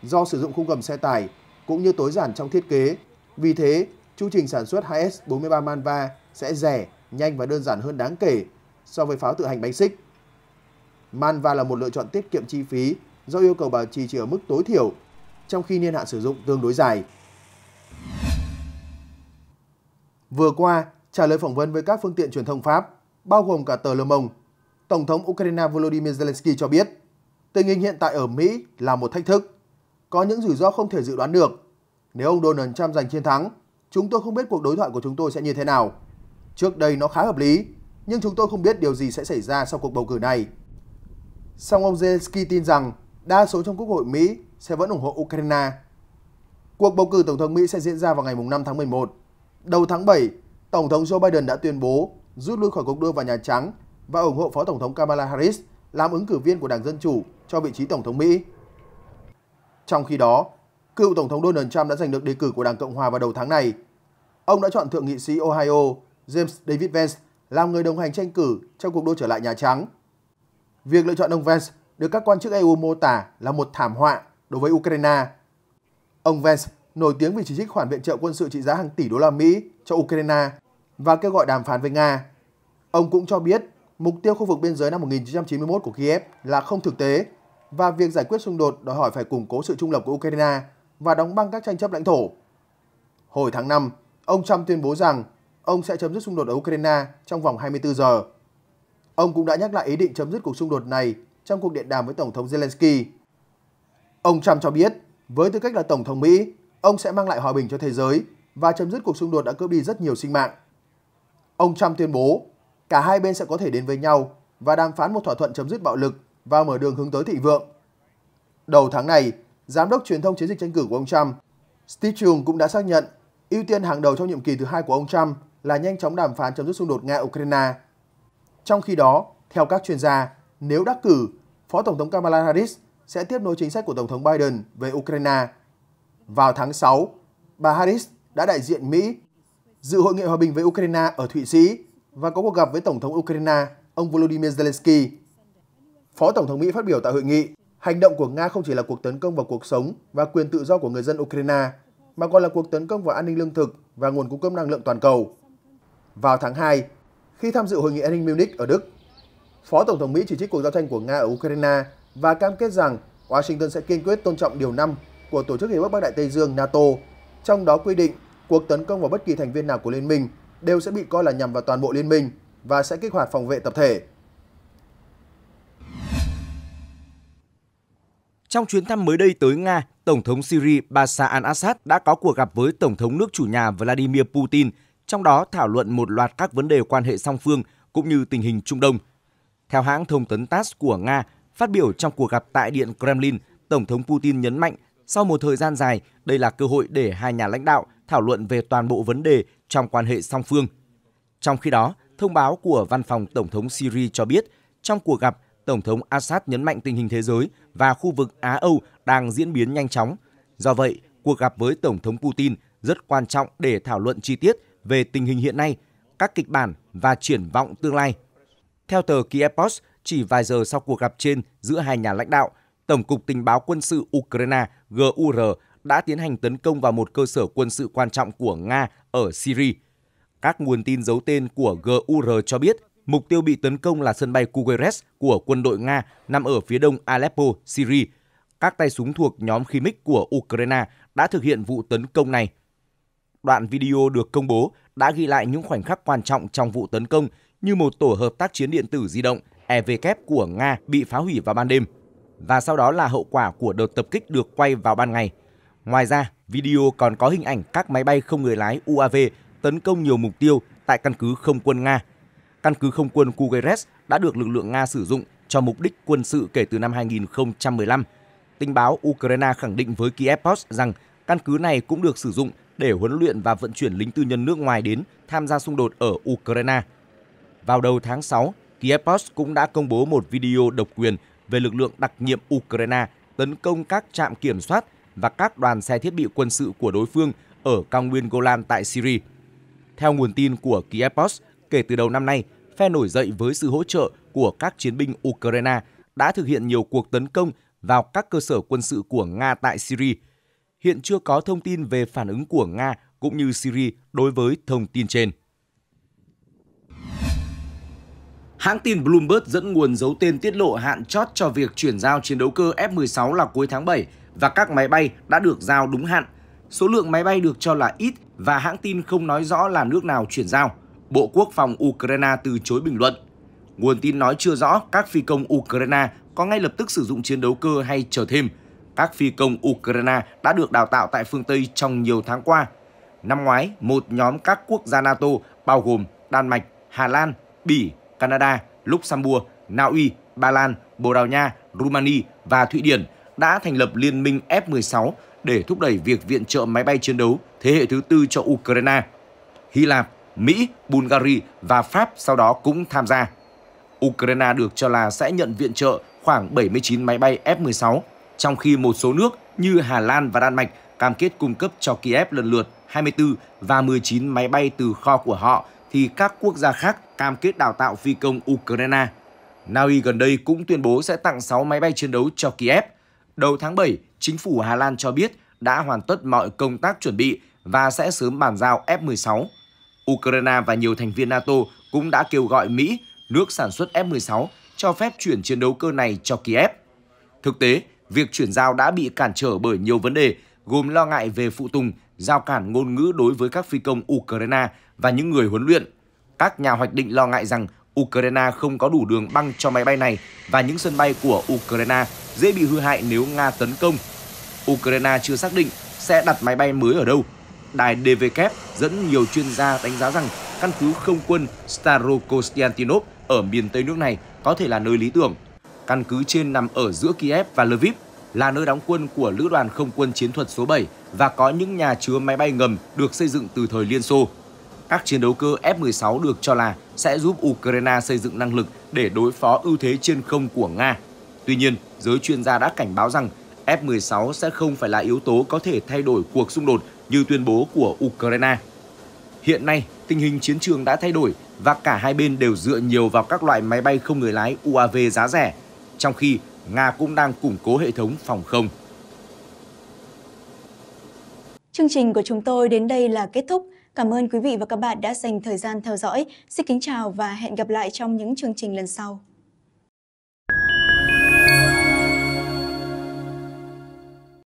Do sử dụng khung gầm xe tải cũng như tối giản trong thiết kế, vì thế chu trình sản xuất 2S43 Manva sẽ rẻ, nhanh và đơn giản hơn đáng kể so với pháo tự hành bánh xích. Manva là một lựa chọn tiết kiệm chi phí do yêu cầu bảo trì chỉ ở mức tối thiểu, trong khi niên hạn sử dụng tương đối dài. Vừa qua, trả lời phỏng vấn với các phương tiện truyền thông Pháp, bao gồm cả tờ Le Monde, Tổng thống Ukraine Volodymyr Zelensky cho biết, tình hình hiện tại ở Mỹ là một thách thức, có những rủi ro không thể dự đoán được. Nếu ông Donald Trump giành chiến thắng, chúng tôi không biết cuộc đối thoại của chúng tôi sẽ như thế nào. Trước đây nó khá hợp lý, nhưng chúng tôi không biết điều gì sẽ xảy ra sau cuộc bầu cử này. Song ông Zelensky tin rằng đa số trong Quốc hội Mỹ sẽ vẫn ủng hộ Ukraine. Cuộc bầu cử Tổng thống Mỹ sẽ diễn ra vào ngày 5 tháng 11. Đầu tháng 7, Tổng thống Joe Biden đã tuyên bố rút lui khỏi cuộc đua vào Nhà Trắng và ủng hộ Phó Tổng thống Kamala Harris làm ứng cử viên của Đảng Dân Chủ cho vị trí Tổng thống Mỹ. Trong khi đó, cựu Tổng thống Donald Trump đã giành được đề cử của Đảng Cộng Hòa vào đầu tháng này. Ông đã chọn Thượng nghị sĩ Ohio James David Vance làm người đồng hành tranh cử trong cuộc đua trở lại Nhà Trắng. Việc lựa chọn ông Vance được các quan chức EU mô tả là một thảm họa đối với Ukraine. Ông Vance nổi tiếng vì chỉ trích khoản viện trợ quân sự trị giá hàng tỷ đô la Mỹ cho Ukraine và kêu gọi đàm phán với Nga. Ông cũng cho biết mục tiêu khu vực biên giới năm 1991 của Kiev là không thực tế và việc giải quyết xung đột đòi hỏi phải củng cố sự trung lập của Ukraine và đóng băng các tranh chấp lãnh thổ. Hồi tháng 5, ông Trump tuyên bố rằng ông sẽ chấm dứt xung đột ở Ukraine trong vòng 24 giờ. Ông cũng đã nhắc lại ý định chấm dứt cuộc xung đột này trong cuộc điện đàm với Tổng thống Zelensky. Ông Trump cho biết, với tư cách là Tổng thống Mỹ, ông sẽ mang lại hòa bình cho thế giới và chấm dứt cuộc xung đột đã cướp đi rất nhiều sinh mạng. Ông Trump tuyên bố, cả hai bên sẽ có thể đến với nhau và đàm phán một thỏa thuận chấm dứt bạo lực và mở đường hướng tới thị vượng. Đầu tháng này, Giám đốc truyền thông chiến dịch tranh cử của ông Trump, Steve Chung cũng đã xác nhận ưu tiên hàng đầu trong nhiệm kỳ thứ hai của ông Trump là nhanh chóng đàm phán chấm dứt xung đột Nga-Ukraine. Trong khi đó, theo các chuyên gia, nếu đắc cử, Phó Tổng thống Kamala Harris sẽ tiếp nối chính sách của Tổng thống Biden về Ukraine vào tháng 6, bà Harris đã đại diện Mỹ dự hội nghị hòa bình với Ukraine ở Thụy Sĩ và có cuộc gặp với Tổng thống Ukraine, ông Volodymyr Zelensky. Phó Tổng thống Mỹ phát biểu tại hội nghị, hành động của Nga không chỉ là cuộc tấn công vào cuộc sống và quyền tự do của người dân Ukraine, mà còn là cuộc tấn công vào an ninh lương thực và nguồn cung cấp năng lượng toàn cầu. Vào tháng 2, khi tham dự hội nghị an ninh Munich ở Đức, Phó Tổng thống Mỹ chỉ trích cuộc giao tranh của Nga ở Ukraine và cam kết rằng Washington sẽ kiên quyết tôn trọng điều 5 của Tổ chức Hiệp ước Bắc Đại Tây Dương NATO, trong đó quy định cuộc tấn công vào bất kỳ thành viên nào của liên minh đều sẽ bị coi là nhằm vào toàn bộ liên minh và sẽ kích hoạt phòng vệ tập thể. Trong chuyến thăm mới đây tới Nga, Tổng thống Syria Bashar al-Assad đã có cuộc gặp với Tổng thống nước chủ nhà Vladimir Putin, trong đó thảo luận một loạt các vấn đề quan hệ song phương cũng như tình hình Trung Đông. Theo hãng thông tấn TASS của Nga, phát biểu trong cuộc gặp tại Điện Kremlin, Tổng thống Putin nhấn mạnh sau một thời gian dài, đây là cơ hội để hai nhà lãnh đạo thảo luận về toàn bộ vấn đề trong quan hệ song phương. Trong khi đó, thông báo của Văn phòng Tổng thống Syria cho biết, trong cuộc gặp, Tổng thống Assad nhấn mạnh tình hình thế giới và khu vực Á-Âu đang diễn biến nhanh chóng. Do vậy, cuộc gặp với Tổng thống Putin rất quan trọng để thảo luận chi tiết về tình hình hiện nay, các kịch bản và triển vọng tương lai. Theo tờ Kiev Post, chỉ vài giờ sau cuộc gặp trên giữa hai nhà lãnh đạo, Tổng cục Tình báo quân sự Ukraine GUR đã tiến hành tấn công vào một cơ sở quân sự quan trọng của Nga ở Syria. Các nguồn tin giấu tên của GUR cho biết mục tiêu bị tấn công là sân bay Kuwait của quân đội Nga nằm ở phía đông Aleppo, Syria. Các tay súng thuộc nhóm Khimik của Ukraine đã thực hiện vụ tấn công này. Đoạn video được công bố đã ghi lại những khoảnh khắc quan trọng trong vụ tấn công như một tổ hợp tác chiến điện tử di động EVK của Nga bị phá hủy vào ban đêm và sau đó là hậu quả của đợt tập kích được quay vào ban ngày. Ngoài ra, video còn có hình ảnh các máy bay không người lái UAV tấn công nhiều mục tiêu tại căn cứ không quân Nga. Căn cứ không quân Kugeres đã được lực lượng Nga sử dụng cho mục đích quân sự kể từ năm 2015. Tình báo Ukraine khẳng định với Kiev Post rằng căn cứ này cũng được sử dụng để huấn luyện và vận chuyển lính tư nhân nước ngoài đến tham gia xung đột ở Ukraine. Vào đầu tháng 6, Kiev Post cũng đã công bố một video độc quyền về lực lượng đặc nhiệm Ukraine tấn công các trạm kiểm soát và các đoàn xe thiết bị quân sự của đối phương ở cao nguyên Golan tại Syria. Theo nguồn tin của Kiev Post, kể từ đầu năm nay, phe nổi dậy với sự hỗ trợ của các chiến binh Ukraine đã thực hiện nhiều cuộc tấn công vào các cơ sở quân sự của Nga tại Syria. Hiện chưa có thông tin về phản ứng của Nga cũng như Syria đối với thông tin trên. Hãng tin Bloomberg dẫn nguồn giấu tên tiết lộ hạn chót cho việc chuyển giao chiến đấu cơ F-16 là cuối tháng 7 và các máy bay đã được giao đúng hạn. Số lượng máy bay được cho là ít và hãng tin không nói rõ là nước nào chuyển giao. Bộ Quốc phòng Ukraine từ chối bình luận. Nguồn tin nói chưa rõ các phi công Ukraine có ngay lập tức sử dụng chiến đấu cơ hay chờ thêm. Các phi công Ukraine đã được đào tạo tại phương Tây trong nhiều tháng qua. Năm ngoái, một nhóm các quốc gia NATO bao gồm Đan Mạch, Hà Lan, Bỉ, Canada, Luxembourg, Na Uy, Ba Lan, Bồ Đào Nha, Romania và Thụy Điển đã thành lập liên minh F-16 để thúc đẩy việc viện trợ máy bay chiến đấu thế hệ thứ tư cho Ukraine. Hy Lạp, Mỹ, Bulgaria và Pháp sau đó cũng tham gia. Ukraine được cho là sẽ nhận viện trợ khoảng 79 máy bay F-16, trong khi một số nước như Hà Lan và Đan Mạch cam kết cung cấp cho Kiev lần lượt 24 và 19 máy bay từ kho của họ thì các quốc gia khác cam kết đào tạo phi công Ukraine. Na Uy gần đây cũng tuyên bố sẽ tặng 6 máy bay chiến đấu cho Kiev. Đầu tháng 7, chính phủ Hà Lan cho biết đã hoàn tất mọi công tác chuẩn bị và sẽ sớm bàn giao F-16. Ukraine và nhiều thành viên NATO cũng đã kêu gọi Mỹ, nước sản xuất F-16, cho phép chuyển chiến đấu cơ này cho Kiev. Thực tế, việc chuyển giao đã bị cản trở bởi nhiều vấn đề, gồm lo ngại về phụ tùng, giao cản ngôn ngữ đối với các phi công Ukraine và những người huấn luyện, các nhà hoạch định lo ngại rằng Ukraine không có đủ đường băng cho máy bay này và những sân bay của Ukraine dễ bị hư hại nếu Nga tấn công. Ukraine chưa xác định sẽ đặt máy bay mới ở đâu. Đài DVK dẫn nhiều chuyên gia đánh giá rằng căn cứ không quân Starokostiantinov ở miền Tây nước này có thể là nơi lý tưởng. Căn cứ trên nằm ở giữa Kiev và Lviv, là nơi đóng quân của Lữ đoàn Không quân Chiến thuật số 7 và có những nhà chứa máy bay ngầm được xây dựng từ thời Liên Xô các chiến đấu cơ F-16 được cho là sẽ giúp Ukraine xây dựng năng lực để đối phó ưu thế trên không của Nga. Tuy nhiên, giới chuyên gia đã cảnh báo rằng F-16 sẽ không phải là yếu tố có thể thay đổi cuộc xung đột như tuyên bố của Ukraine. Hiện nay, tình hình chiến trường đã thay đổi và cả hai bên đều dựa nhiều vào các loại máy bay không người lái UAV giá rẻ, trong khi Nga cũng đang củng cố hệ thống phòng không. Chương trình của chúng tôi đến đây là kết thúc. Cảm ơn quý vị và các bạn đã dành thời gian theo dõi. Xin kính chào và hẹn gặp lại trong những chương trình lần sau.